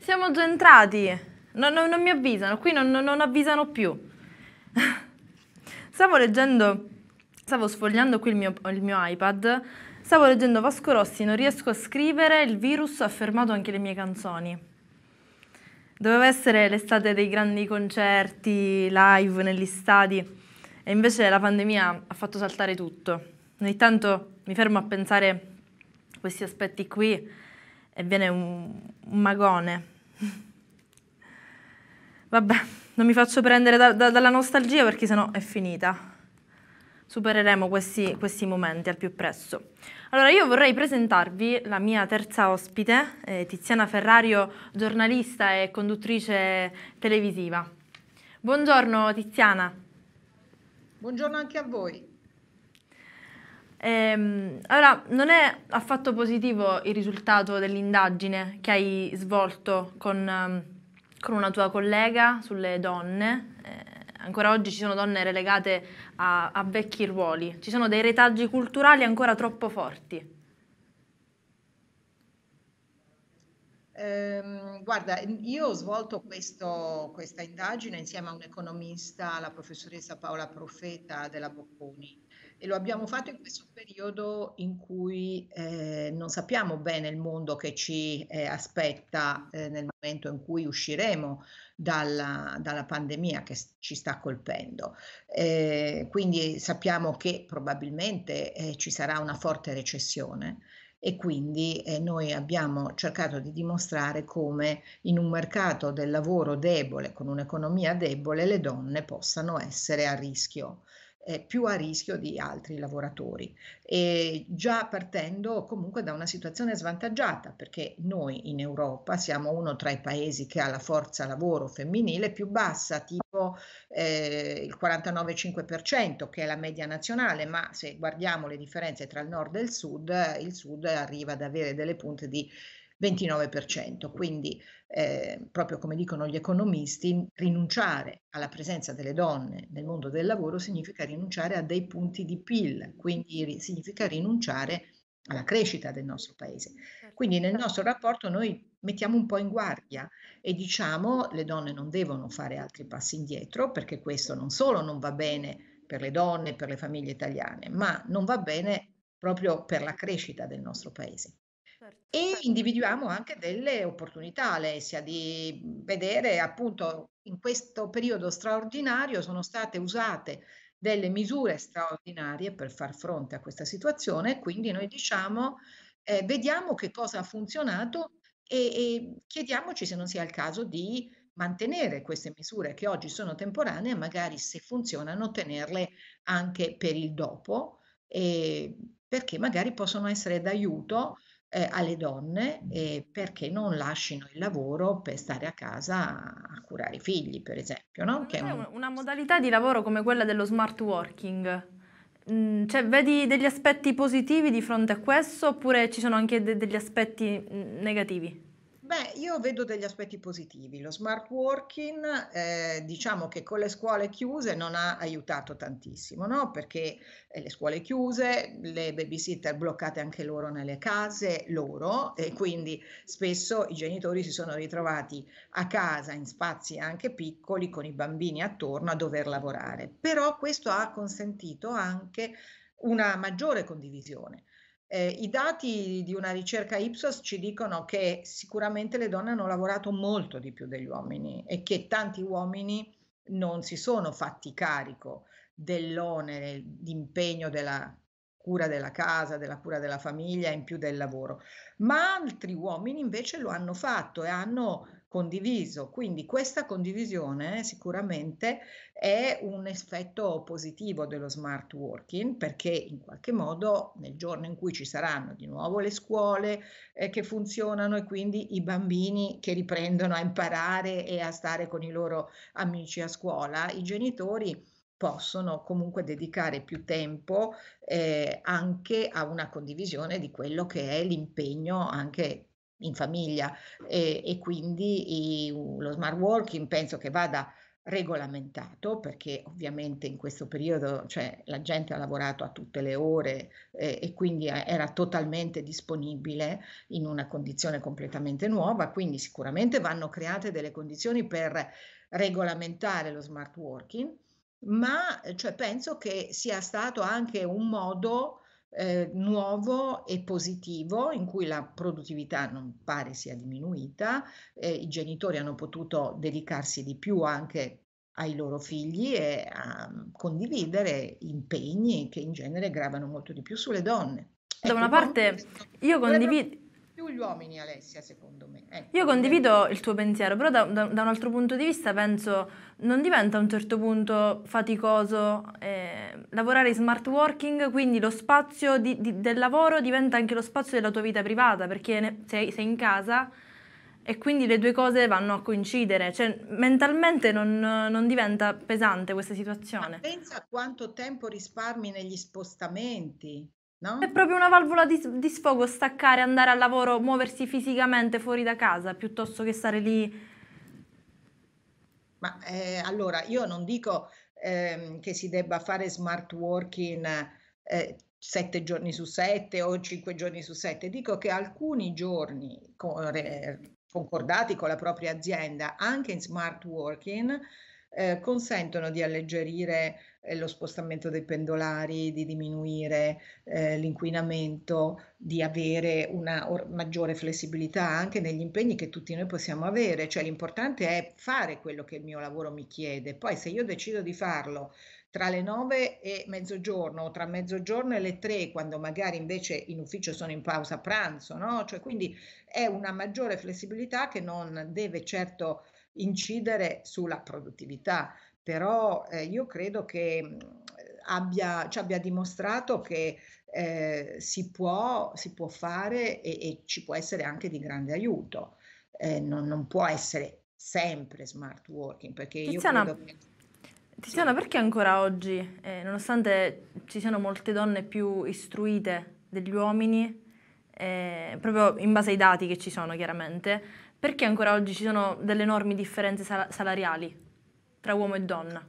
Siamo già entrati. Non, non, non mi avvisano, qui non, non avvisano più. stavo leggendo, stavo sfogliando qui il mio, il mio iPad, stavo leggendo Vasco Rossi, non riesco a scrivere, il virus ha fermato anche le mie canzoni. Doveva essere l'estate dei grandi concerti, live negli stadi, e invece la pandemia ha fatto saltare tutto. Ogni tanto mi fermo a pensare a questi aspetti qui e viene un, un magone. Vabbè, non mi faccio prendere da, da, dalla nostalgia perché sennò è finita. Supereremo questi, questi, momenti al più presto. Allora, io vorrei presentarvi la mia terza ospite, eh, Tiziana Ferrario, giornalista e conduttrice televisiva. Buongiorno Tiziana. Buongiorno anche a voi. Ehm, allora, non è affatto positivo il risultato dell'indagine che hai svolto con, ehm, con una tua collega sulle donne. Eh, ancora oggi ci sono donne relegate a, a vecchi ruoli, ci sono dei retaggi culturali ancora troppo forti. Eh, guarda, io ho svolto questo, questa indagine insieme a un economista, la professoressa Paola Profeta della Bocconi e lo abbiamo fatto in questo periodo in cui eh, non sappiamo bene il mondo che ci eh, aspetta eh, nel momento in cui usciremo dalla, dalla pandemia che ci sta colpendo. Eh, quindi sappiamo che probabilmente eh, ci sarà una forte recessione e quindi eh, noi abbiamo cercato di dimostrare come in un mercato del lavoro debole, con un'economia debole, le donne possano essere a rischio eh, più a rischio di altri lavoratori. E già partendo comunque da una situazione svantaggiata, perché noi in Europa siamo uno tra i paesi che ha la forza lavoro femminile più bassa, tipo eh, il 49,5%, che è la media nazionale, ma se guardiamo le differenze tra il nord e il sud, il sud arriva ad avere delle punte di 29%. Quindi eh, proprio come dicono gli economisti, rinunciare alla presenza delle donne nel mondo del lavoro significa rinunciare a dei punti di PIL, quindi significa rinunciare alla crescita del nostro paese. Certo, quindi nel certo. nostro rapporto noi mettiamo un po' in guardia e diciamo le donne non devono fare altri passi indietro perché questo non solo non va bene per le donne, e per le famiglie italiane, ma non va bene proprio per la crescita del nostro paese certo. E individuiamo anche delle opportunità, Alessia, di vedere appunto in questo periodo straordinario sono state usate delle misure straordinarie per far fronte a questa situazione, quindi noi diciamo eh, vediamo che cosa ha funzionato e, e chiediamoci se non sia il caso di mantenere queste misure che oggi sono temporanee, magari se funzionano tenerle anche per il dopo, eh, perché magari possono essere d'aiuto eh, alle donne eh, perché non lasciano il lavoro per stare a casa a curare i figli, per esempio. No? Che è un... una modalità di lavoro come quella dello smart working. Mm, cioè, vedi degli aspetti positivi di fronte a questo oppure ci sono anche de- degli aspetti mm, negativi? Beh, io vedo degli aspetti positivi. Lo smart working, eh, diciamo che con le scuole chiuse non ha aiutato tantissimo, no? Perché eh, le scuole chiuse, le babysitter bloccate anche loro nelle case, loro, e quindi spesso i genitori si sono ritrovati a casa in spazi anche piccoli con i bambini attorno a dover lavorare. Però questo ha consentito anche una maggiore condivisione eh, I dati di una ricerca Ipsos ci dicono che sicuramente le donne hanno lavorato molto di più degli uomini e che tanti uomini non si sono fatti carico dell'onere dell'impegno della cura della casa, della cura della famiglia, in più del lavoro, ma altri uomini invece lo hanno fatto e hanno condiviso. Quindi questa condivisione sicuramente è un effetto positivo dello smart working perché in qualche modo nel giorno in cui ci saranno di nuovo le scuole eh, che funzionano e quindi i bambini che riprendono a imparare e a stare con i loro amici a scuola, i genitori possono comunque dedicare più tempo eh, anche a una condivisione di quello che è l'impegno anche in famiglia e, e quindi e lo smart working penso che vada regolamentato perché ovviamente in questo periodo cioè, la gente ha lavorato a tutte le ore eh, e quindi eh, era totalmente disponibile in una condizione completamente nuova, quindi sicuramente vanno create delle condizioni per regolamentare lo smart working, ma cioè, penso che sia stato anche un modo eh, nuovo e positivo in cui la produttività non pare sia diminuita, eh, i genitori hanno potuto dedicarsi di più anche ai loro figli e a mm, condividere impegni che in genere gravano molto di più sulle donne. Da una ecco, parte io condivido più gli uomini, Alessia, secondo me. Ecco. Io condivido il tuo pensiero, però da, da, da, un altro punto di vista penso non diventa a un certo punto faticoso eh, lavorare in smart working, quindi lo spazio di, di, del lavoro diventa anche lo spazio della tua vita privata, perché ne, sei, sei in casa e quindi le due cose vanno a coincidere, cioè mentalmente non, non diventa pesante questa situazione. Ma pensa a quanto tempo risparmi negli spostamenti, No? È proprio una valvola di, di, sfogo staccare, andare al lavoro, muoversi fisicamente fuori da casa piuttosto che stare lì. Ma eh, allora io non dico ehm, che si debba fare smart working eh, sette giorni su sette o cinque giorni su sette, dico che alcuni giorni con, re, concordati con la propria azienda, anche in smart working, eh, consentono di alleggerire eh, lo spostamento dei pendolari, di diminuire eh, l'inquinamento, di avere una or- maggiore flessibilità anche negli impegni che tutti noi possiamo avere, cioè l'importante è fare quello che il mio lavoro mi chiede, poi se io decido di farlo tra le 9 e mezzogiorno o tra mezzogiorno e le 3 quando magari invece in ufficio sono in pausa pranzo, no? Cioè quindi è una maggiore flessibilità che non deve certo incidere sulla produttività, però eh, io credo che mm, abbia, ci abbia dimostrato che eh, si, può, si, può, fare e, e, ci può essere anche di grande aiuto. Eh, non, non, può essere sempre smart working perché Tiziana, io credo che... Tiziana, sì. perché ancora oggi, eh, nonostante ci siano molte donne più istruite degli uomini, eh, proprio in base ai dati che ci sono chiaramente, perché ancora oggi ci sono delle enormi differenze sal- salariali tra uomo e donna?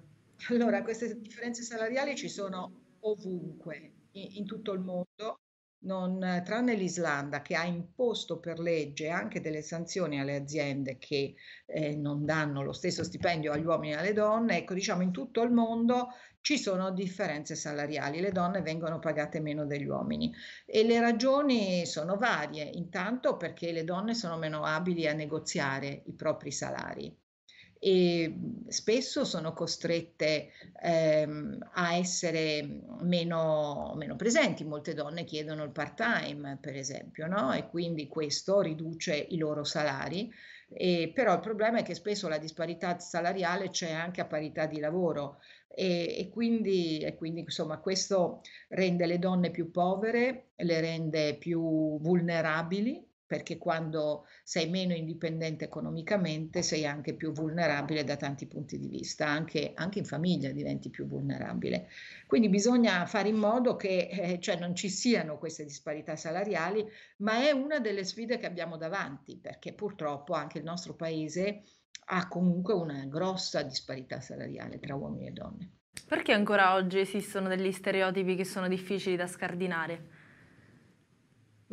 Allora, queste differenze salariali ci sono ovunque, in, in tutto il mondo, non, tranne l'Islanda che ha imposto per legge anche delle sanzioni alle aziende che eh, non danno lo stesso stipendio agli uomini e alle donne, ecco diciamo in tutto il mondo ci sono differenze salariali, le donne vengono pagate meno degli uomini e le ragioni sono varie, intanto perché le donne sono meno abili a negoziare i propri salari e spesso sono costrette ehm, a essere meno, meno, presenti. Molte donne chiedono il part-time, per esempio, no? e quindi questo riduce i loro salari. E, però il problema è che spesso la disparità salariale c'è anche a parità di lavoro e, e, quindi, e quindi insomma questo rende le donne più povere, le rende più vulnerabili perché quando sei meno indipendente economicamente sei anche più vulnerabile da tanti punti di vista, anche, anche in famiglia diventi più vulnerabile. Quindi bisogna fare in modo che eh, cioè non ci siano queste disparità salariali, ma è una delle sfide che abbiamo davanti, perché purtroppo anche il nostro paese ha comunque una grossa disparità salariale tra uomini e donne. Perché ancora oggi esistono degli stereotipi che sono difficili da scardinare?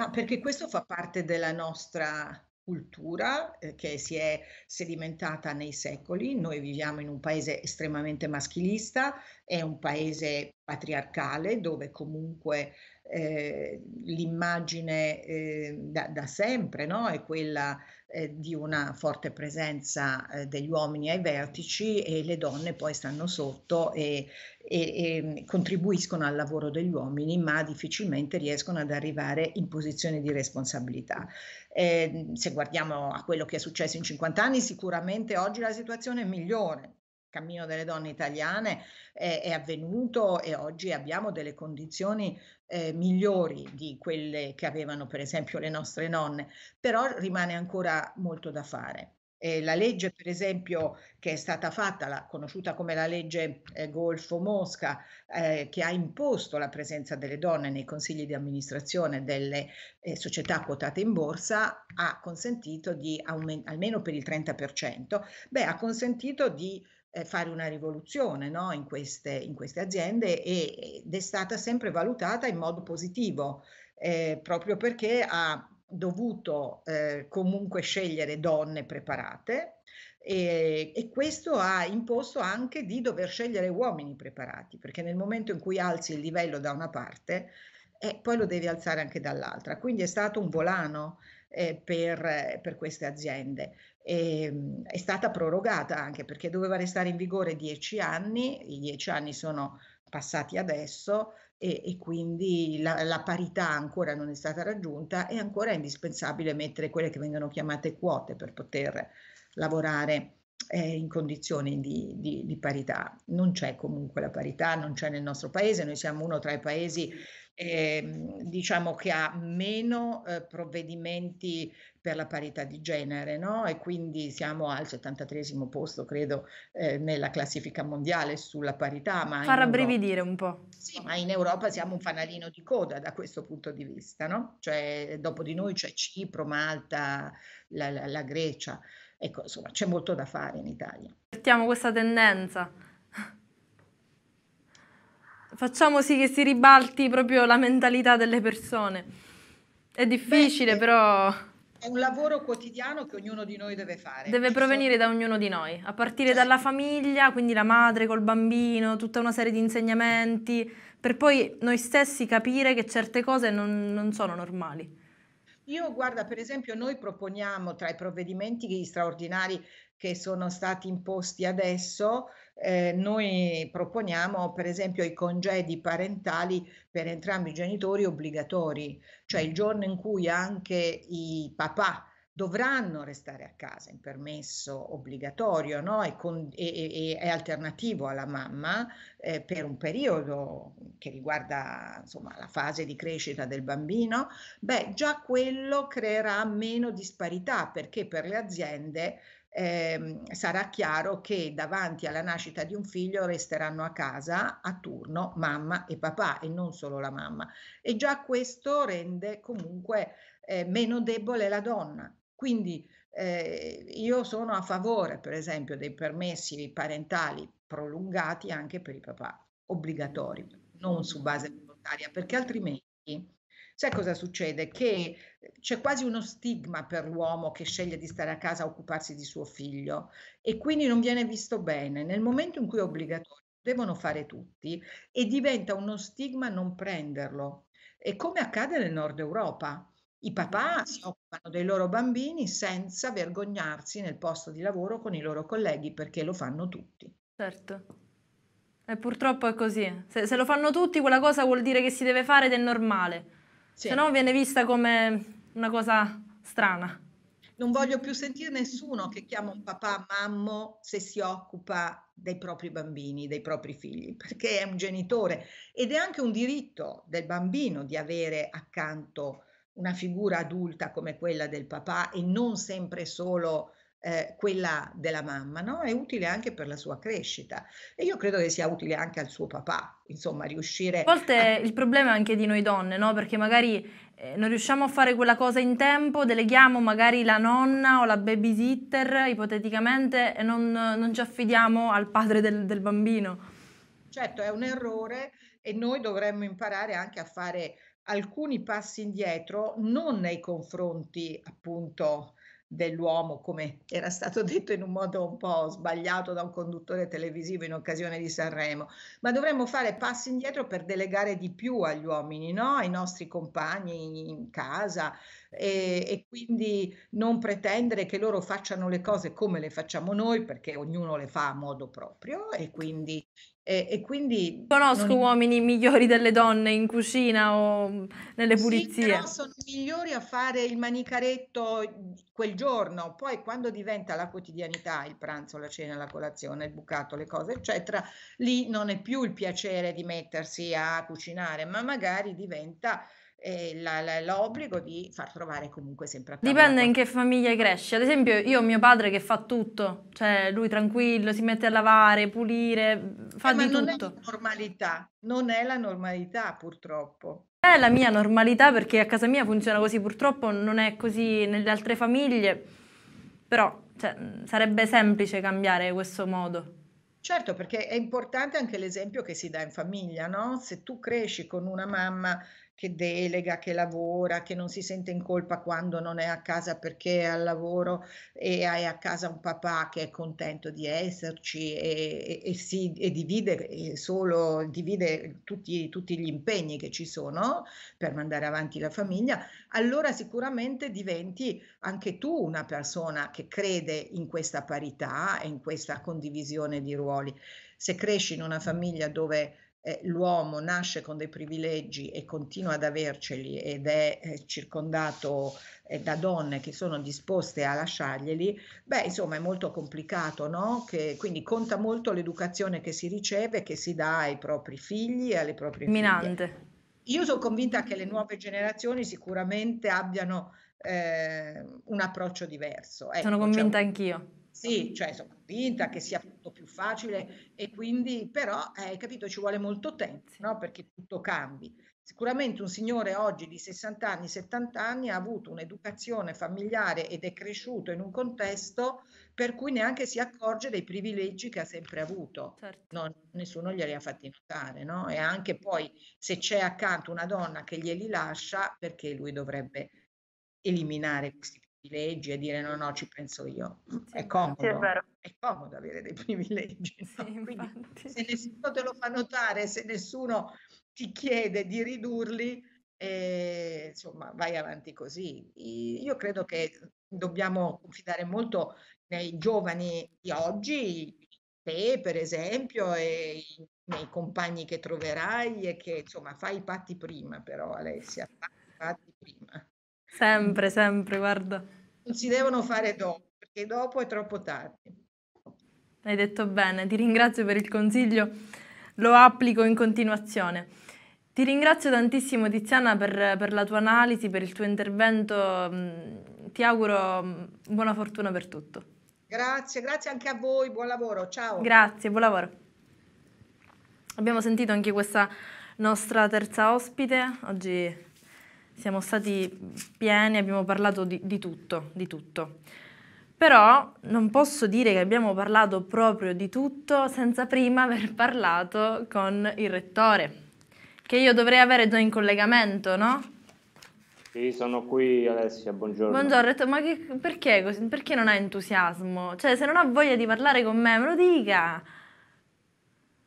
Ma perché questo fa parte della nostra cultura eh, che si è sedimentata nei secoli. Noi viviamo in un paese estremamente maschilista, è un paese patriarcale dove comunque eh, l'immagine eh, da, da, sempre no? è quella eh, di una forte presenza eh, degli uomini ai vertici e le donne poi stanno sotto e, e, e mm, contribuiscono al lavoro degli uomini, ma difficilmente riescono ad arrivare in posizioni di responsabilità. Eh, mm, se guardiamo a quello che è successo in 50 anni, sicuramente oggi la situazione è migliore, cammino delle donne italiane è, è, avvenuto e oggi abbiamo delle condizioni eh, migliori di quelle che avevano per esempio le nostre nonne, però rimane ancora molto da fare. Eh, la legge, per esempio, che è stata fatta, la, conosciuta come la legge eh, Golfo-Mosca, eh, che ha imposto la presenza delle donne nei consigli di amministrazione delle eh, società quotate in borsa, ha consentito di, almeno per il 30%, beh, ha consentito di eh, fare una rivoluzione no? in, queste, in, queste, aziende ed è stata sempre valutata in modo positivo, eh, proprio perché ha dovuto eh, comunque scegliere donne preparate e, e, questo ha imposto anche di dover scegliere uomini preparati, perché nel momento in cui alzi il livello da una parte, eh, poi lo devi alzare anche dall'altra. Quindi è stato un volano eh, per, per queste aziende eh, è stata prorogata anche perché doveva restare in vigore dieci anni, i dieci anni sono passati adesso e, e quindi la, la, parità ancora non è stata raggiunta e ancora è indispensabile mettere quelle che vengono chiamate quote per poter lavorare eh, in condizioni di, di, di, parità. Non c'è comunque la parità, non c'è nel nostro paese, noi siamo uno tra i paesi ehm, diciamo che ha meno eh, provvedimenti per la parità di genere, no? E quindi siamo al 73 posto, credo, eh, nella classifica mondiale sulla parità. Ma Fa rabbrividire un po'. Sì, ma in Europa siamo un fanalino di coda da questo punto di vista, no? Cioè, dopo di noi c'è Cipro, Malta, la, la, la Grecia. Ecco, insomma, c'è molto da fare in Italia. Sentiamo questa tendenza facciamo sì che si ribalti proprio la mentalità delle persone. È difficile, Beh, però... È un lavoro quotidiano che ognuno di noi deve fare. Deve Ci provenire sono... da ognuno di noi, a partire certo. dalla famiglia, quindi la madre col bambino, tutta una serie di insegnamenti, per poi noi stessi capire che certe cose non, non sono normali. Io guarda, per esempio, noi proponiamo tra i provvedimenti straordinari che sono stati imposti adesso eh, noi proponiamo per esempio i congedi parentali per entrambi i genitori obbligatori, cioè il giorno in cui anche i papà dovranno restare a casa in permesso obbligatorio no? e, con, e, e, e alternativo alla mamma eh, per un periodo che riguarda insomma, la fase di crescita del bambino, beh già quello creerà meno disparità perché per le aziende eh, sarà chiaro che davanti alla nascita di un figlio resteranno a casa a turno mamma e papà e non solo la mamma e già questo rende comunque eh, meno debole la donna quindi eh, io sono a favore, per esempio, dei permessi parentali prolungati anche per i papà, obbligatori, non su base volontaria, perché altrimenti Sai cosa succede? Che eh, c'è quasi uno stigma per l'uomo che sceglie di stare a casa a occuparsi di suo figlio e quindi non viene visto bene. Nel momento in cui è obbligatorio, devono fare tutti e diventa uno stigma non prenderlo. E come accade nel nord Europa, i papà si occupano dei loro bambini senza vergognarsi nel posto di lavoro con i loro colleghi perché lo fanno tutti. Certo. E purtroppo è così. Se, se lo fanno tutti, quella cosa vuol dire che si deve fare ed è normale. Sì. Se no viene vista come una cosa strana. Non voglio più sentire nessuno che chiama un papà mammo se si occupa dei propri bambini, dei propri figli, perché è un genitore ed è anche un diritto del bambino di avere accanto una figura adulta come quella del papà e non sempre solo eh, quella della mamma, no? è utile anche per la sua crescita e io credo che sia utile anche al suo papà, insomma, riuscire... A volte a... il problema è anche di noi donne, no? perché magari eh, non riusciamo a fare quella cosa in tempo, deleghiamo magari la nonna o la babysitter ipoteticamente e non, non ci affidiamo al padre del, del bambino. Certo, è un errore e noi dovremmo imparare anche a fare alcuni passi indietro, non nei confronti appunto dell'uomo, come era stato detto in un modo un po' sbagliato da un conduttore televisivo in occasione di Sanremo, ma dovremmo fare passi indietro per delegare di più agli uomini, no? ai nostri compagni in casa, e, e quindi non pretendere che loro facciano le cose come le facciamo noi perché ognuno le fa a modo proprio e quindi e, e, quindi conosco non... uomini migliori delle donne in cucina o mm, nelle pulizie. Sì, però sono migliori a fare il manicaretto quel giorno, poi quando diventa la quotidianità, il pranzo, la cena, la colazione, il bucato, le cose, eccetera, lì non è più il piacere di mettersi a cucinare, ma magari diventa eh, la, la, l'obbligo di far trovare comunque sempre a tavola. Dipende in che famiglia cresci. Ad esempio, io ho mio padre che fa tutto, cioè lui tranquillo, si mette a lavare, pulire, fa eh, di tutto. Ma non è la normalità, non è la normalità purtroppo. È la mia normalità perché a casa mia funziona così, purtroppo non è così nelle altre famiglie, però cioè, sarebbe semplice cambiare questo modo. Certo, perché è importante anche l'esempio che si dà in famiglia, no? Se tu cresci con una mamma che delega, che lavora, che non si sente in colpa quando non è a casa perché è al lavoro e hai a casa un papà che è contento di esserci e, e, e si, e divide, solo, divide tutti, tutti gli impegni che ci sono per mandare avanti la famiglia, allora sicuramente diventi anche tu una persona che crede in questa parità e in questa condivisione di ruoli. Se cresci in una famiglia dove eh, l'uomo nasce con dei privilegi e continua ad averceli ed è eh, circondato eh, da donne che sono disposte a lasciarglieli, beh insomma è molto complicato, no? Che, quindi conta molto l'educazione che si riceve, che si dà ai propri figli e alle proprie Minante. Figlie. Io sono convinta che le nuove generazioni sicuramente abbiano eh, un approccio diverso. Ecco, sono convinta cioè, anch'io sì, cioè sono convinta che sia tutto più facile e quindi però, hai eh, capito, ci vuole molto tempo, no? Perché tutto cambi. Sicuramente un signore oggi di 60 anni, 70 anni ha avuto un'educazione familiare ed è cresciuto in un contesto per cui neanche si accorge dei privilegi che ha sempre avuto. Certo. No, nessuno glieli ha fatti notare, no? E anche poi se c'è accanto una donna che glieli lascia, perché lui dovrebbe eliminare questi privilegi e dire no, no, ci penso io. Sì, è comodo. Sì, è, è, comodo avere dei privilegi. Sì, Quindi, se nessuno te lo fa notare, se nessuno ti chiede di ridurli, eh, insomma, vai avanti così. Io credo che dobbiamo confidare molto nei giovani di oggi, te per esempio, e nei compagni che troverai e che insomma fai i patti prima però Alessia, fatti prima. Sempre, sempre, guarda. Non si devono fare dopo, perché dopo è troppo tardi. Hai detto bene, ti ringrazio per il consiglio, lo applico in continuazione. Ti ringrazio tantissimo Tiziana per, per la tua analisi, per il tuo intervento, mm, ti auguro mm, buona fortuna per tutto. Grazie, grazie anche a voi, buon lavoro, ciao. Grazie, buon lavoro. Abbiamo sentito anche questa nostra terza ospite, oggi siamo stati pieni, abbiamo parlato di, di, tutto, di tutto. Però non posso dire che abbiamo parlato proprio di tutto senza prima aver parlato con il rettore, che io dovrei avere già in collegamento, no? Sì, sono qui Alessia, buongiorno. Buongiorno, rettore, ma che, perché, così, perché non ha entusiasmo? Cioè, se non ha voglia di parlare con me, me lo dica!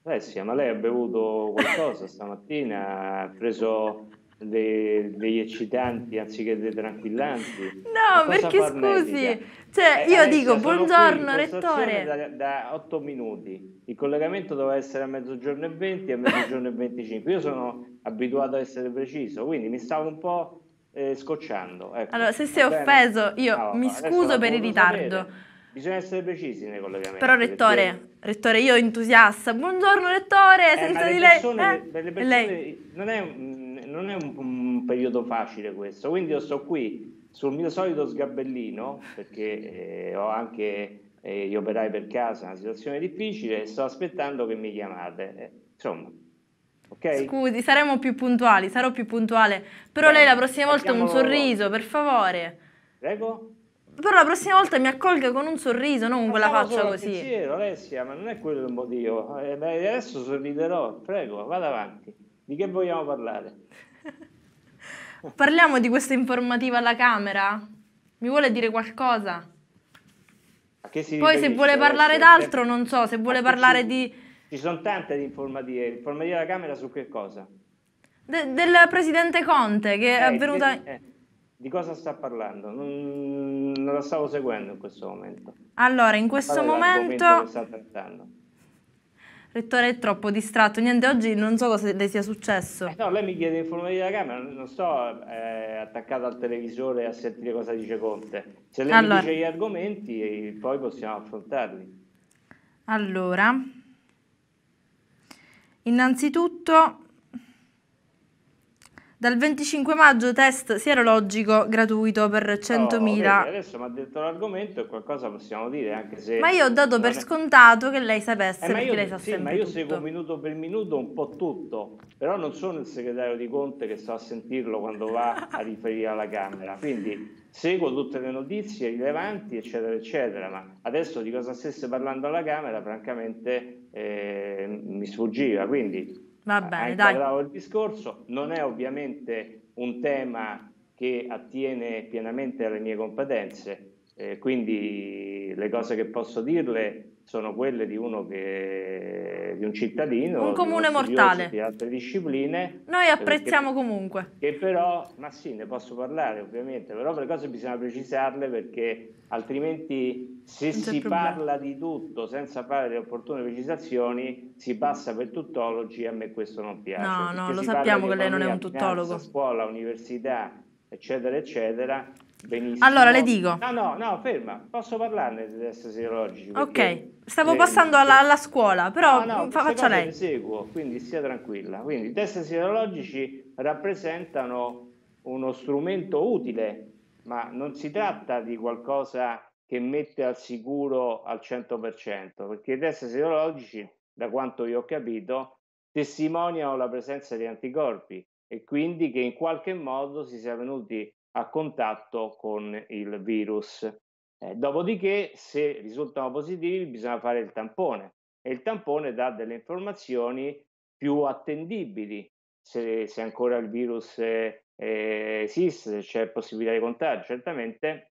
Alessia, ma lei ha bevuto qualcosa stamattina? Ha preso degli eccitanti anziché dei tranquillanti? No, perché scusi, eh, cioè, eh, io dico buongiorno rettore. Da, da 8 minuti, il collegamento doveva essere a mezzogiorno e 20 e a mezzogiorno e 25, io sono abituato a essere preciso, quindi mi stavo un po' eh, scocciando. Ecco. Allora, se sei offeso, io no, mi scuso per il ritardo. Sapere. Bisogna essere precisi nei collegamenti. Però, rettore, perché... rettore io entusiasta. Buongiorno, rettore. Eh, senza di lei. Eh? Le persone, lei. Non è non è un, un periodo facile questo, quindi io sto qui sul mio solito sgabellino, perché eh, ho anche eh, gli operai per casa, una situazione difficile, e sto aspettando che mi chiamate. Eh, insomma, ok? Scusi, saremo più puntuali, sarò più puntuale, però Beh, lei la prossima volta un sorriso, per favore. Prego? Però la prossima volta mi accolga con un sorriso, non con quella faccia così. Pensiero, Alessia, ma non è quello il motivo. Eh, adesso sorriderò, prego, vada avanti. Di che vogliamo parlare? Parliamo di questa informativa alla Camera? Mi vuole dire qualcosa? Poi se vuole parlare d'altro, non so, se vuole parlare ci, di... Ci sono tante di informative. Informative alla Camera su che cosa? De, del Presidente Conte, che eh, è avvenuta... Eh, di cosa sta parlando? Non, non la stavo seguendo in questo momento. Allora, in questo allora, momento... Che sta trattando. Rettore è troppo distratto, niente, oggi non so cosa le sia successo. Eh no, lei mi chiede informazioni della camera, non sto eh, attaccato al televisore a sentire cosa dice Conte. Se lei allora. mi dice gli argomenti, eh, poi possiamo affrontarli. Allora, innanzitutto dal 25 maggio test sierologico gratuito per 100.000. Oh, Adesso mi ha detto l'argomento e qualcosa possiamo dire anche se... Ma io ho dato per è... scontato che lei sapesse eh, perché io, lei sa sì, sempre ma io tutto. seguo minuto per minuto un po' tutto, però non sono il segretario di Conte che sto a sentirlo quando va a riferire alla Camera, quindi seguo tutte le notizie rilevanti eccetera eccetera, ma adesso di cosa stesse parlando alla Camera francamente eh, mi sfuggiva, quindi Va ah, bene, ecco, dai. Parlavo discorso, non è ovviamente un tema che attiene pienamente alle mie competenze, eh, quindi le cose che posso dirle sono quelle di uno che di un cittadino un comune mortale di altre discipline noi apprezziamo perché, comunque che però ma sì ne posso parlare ovviamente però per cose bisogna precisarle perché altrimenti se si problema. parla di tutto senza fare le opportune precisazioni si passa per tuttologi a me questo non piace no no lo sappiamo che lei non è un tuttologo finanza, scuola università eccetera eccetera benissimo. Allora le dico. No, no, no, ferma, posso parlarne dei test sierologici. Ok, stavo passando alla, alla, scuola, però no, no, faccia lei. Le seguo, quindi stia tranquilla. Quindi i test sierologici rappresentano uno strumento utile, ma non si tratta di qualcosa che mette al sicuro al 100%, perché i test sierologici, da quanto io ho capito, testimoniano la presenza di anticorpi e quindi che in qualche modo si sia venuti a contatto con il virus. Eh, dopodiché, se risultano positivi, bisogna fare il tampone e il tampone dà delle informazioni più attendibili se, se ancora il virus eh, esiste, se c'è possibilità di contagio. Certamente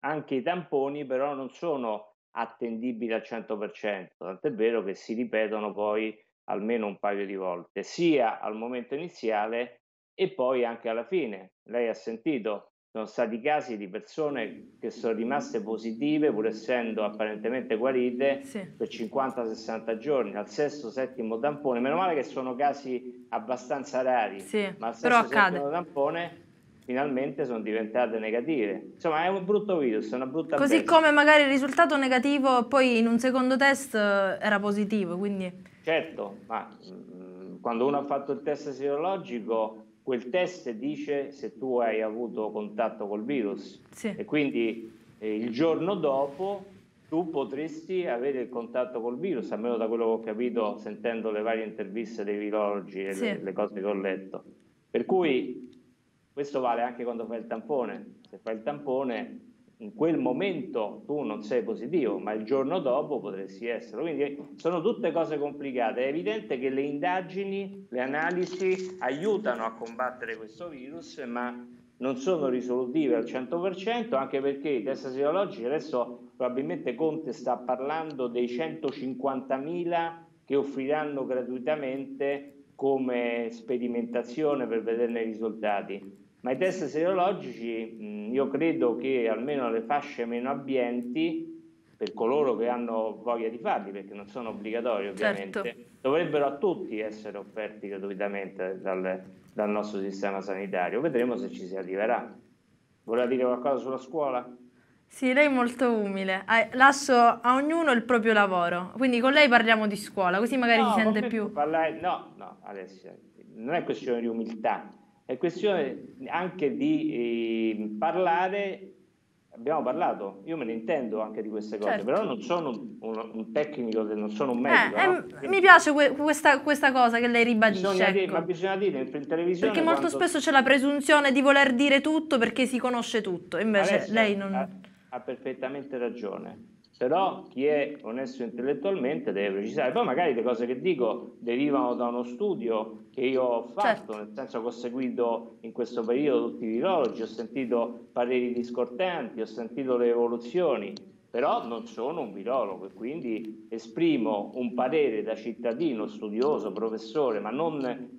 anche i tamponi però non sono attendibili al 100%, tant'è vero che si ripetono poi almeno un paio di volte, sia al momento iniziale e poi anche alla fine, lei ha sentito, sono stati casi di persone che sono rimaste positive pur essendo apparentemente guarite sì. per 50-60 giorni al sesto settimo tampone meno male che sono casi abbastanza rari sì, ma al sesto settimo tampone finalmente sono diventate negative insomma è un brutto virus una brutta così pezza. come magari il risultato negativo poi in un secondo test eh, era positivo quindi certo ma mm, quando uno ha fatto il test serologico quel test dice se tu hai avuto contatto col virus sì. e quindi eh, il giorno dopo tu potresti avere il contatto col virus, almeno da quello che ho capito sentendo le varie interviste dei virologi e sì. le, le cose che ho letto. Per cui questo vale anche quando fai il tampone, se fai il tampone in quel momento tu non sei positivo, ma il giorno dopo potresti esserlo. Quindi eh, sono tutte cose complicate. È evidente che le indagini, le analisi aiutano a combattere questo virus, ma non sono risolutive al 100%, anche perché i test sierologici adesso probabilmente Conte sta parlando dei 150.000 che offriranno gratuitamente come sperimentazione per vederne i risultati ma i test serologici, io credo che almeno alle fasce meno abbienti, per coloro che hanno voglia di farli, perché non sono obbligatori certo. ovviamente, certo. dovrebbero a tutti essere offerti gratuitamente dal, dal nostro sistema sanitario. Vedremo se ci si arriverà. Voleva dire qualcosa sulla scuola? Sì, lei è molto umile. Eh, Lascio a ognuno il proprio lavoro. Quindi con lei parliamo di scuola, così magari no, si sente più. Parlare... No, no, Alessia, non è questione di umiltà, è questione anche di eh, parlare, abbiamo parlato, io me ne intendo anche di queste cose, certo. però non sono un, un, tecnico, non sono un eh, medico. Eh, no? eh, mi piace que questa, questa, cosa che lei ribadisce. Bisogna ecco. dire, ma bisogna dire in televisione... Perché molto quanto... spesso c'è la presunzione di voler dire tutto perché si conosce tutto, invece Adesso lei non... Ha, ha perfettamente ragione però chi è onesto intellettualmente deve precisare. Poi magari le cose che dico derivano da uno studio che io ho fatto, certo. nel senso che ho seguito in questo periodo tutti i virologi, ho sentito pareri discordanti, ho sentito le evoluzioni, però non sono un virologo e quindi esprimo un parere da cittadino, studioso, professore, ma non eh,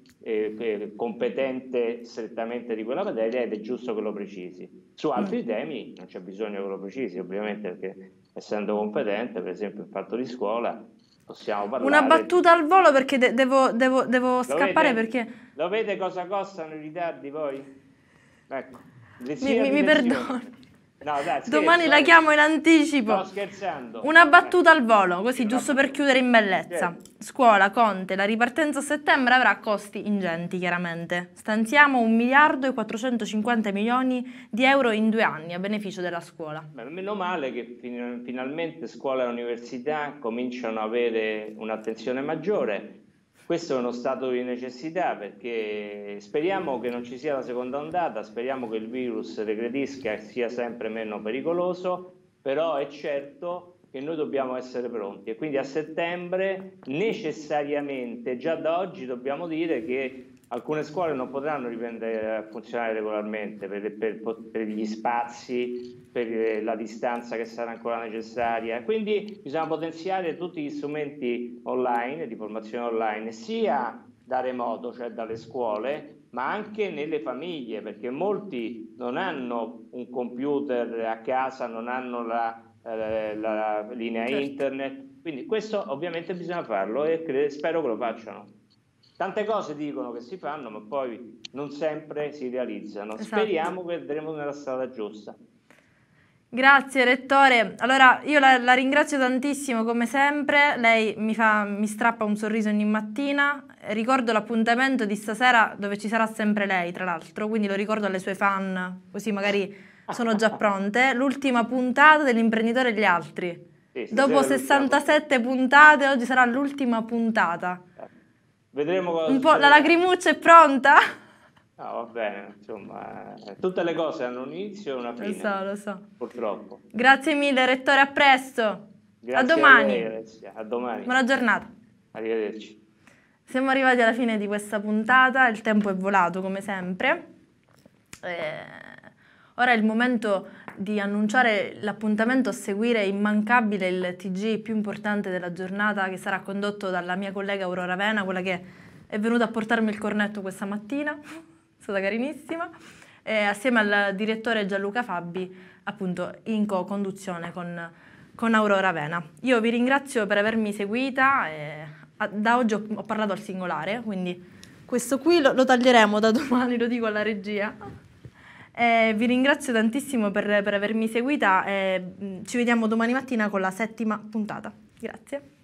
eh competente strettamente di quella materia ed è giusto che lo precisi. Su altri mm. temi non c'è bisogno che lo precisi, ovviamente, perché essendo competente, per esempio in fatto di scuola, possiamo parlare... Una battuta al volo perché de- devo, devo, devo scappare vede? perché... Lo vede cosa costano i ritardi voi? Ecco, mi, mi, mi perdono. No, dai, Domani la eh. chiamo in anticipo. Sto scherzando. Una battuta al volo, così Una giusto per chiudere in bellezza. Scherzo. Scuola, Conte, la ripartenza a settembre avrà costi ingenti, chiaramente. Stanziamo 1 miliardo e 450 milioni di euro in due anni a beneficio della scuola. Beh, meno male che fin finalmente scuola e università cominciano ad avere un'attenzione maggiore questo è uno stato di necessità perché speriamo che non ci sia la seconda ondata, speriamo che il virus regredisca e sia sempre meno pericoloso, però è certo che noi dobbiamo essere pronti e quindi a settembre necessariamente, già da oggi dobbiamo dire che Alcune scuole non potranno riprendere a funzionare regolarmente per, per, per gli spazi, per eh, la distanza che sarà ancora necessaria. Quindi bisogna potenziare tutti gli strumenti online, di formazione online, sia da remoto, cioè dalle scuole, ma anche nelle famiglie, perché molti non hanno un computer a casa, non hanno la, eh, la linea certo. internet. Quindi questo ovviamente bisogna farlo e spero che lo facciano. Tante cose dicono che si fanno, ma poi non sempre si realizzano. Esatto. Speriamo che andremo nella strada giusta. Grazie Rettore, allora io la, la, ringrazio tantissimo come sempre, lei mi, fa, mi strappa un sorriso ogni mattina, ricordo l'appuntamento di stasera dove ci sarà sempre lei tra l'altro, quindi lo ricordo alle sue fan, così magari sono già pronte, l'ultima puntata dell'imprenditore e gli altri, sì, dopo 67 puntate oggi sarà l'ultima puntata. Vedremo cosa Un po' succede. la lacrimuccia è pronta? No, va bene, insomma, eh, tutte le cose hanno un inizio e una fine. Lo so, lo so. Purtroppo. Grazie mille, rettore, a presto. Grazie a domani. A, lei, a domani. Buona giornata. Arrivederci. Siamo arrivati alla fine di questa puntata, il tempo è volato come sempre. Eh, ora è il momento di annunciare l'appuntamento a seguire immancabile il TG più importante della giornata che sarà condotto dalla mia collega Aurora Vena, quella che è venuta a portarmi il cornetto questa mattina, è stata carinissima, e assieme al direttore Gianluca Fabbi, appunto in co-conduzione con, con Aurora Vena. Io vi ringrazio per avermi seguita, e, da oggi ho, ho, parlato al singolare, quindi questo qui lo, lo taglieremo da domani, lo dico alla regia. Eh, vi ringrazio tantissimo per, per avermi seguita e mm, ci vediamo domani mattina con la settima puntata. Grazie.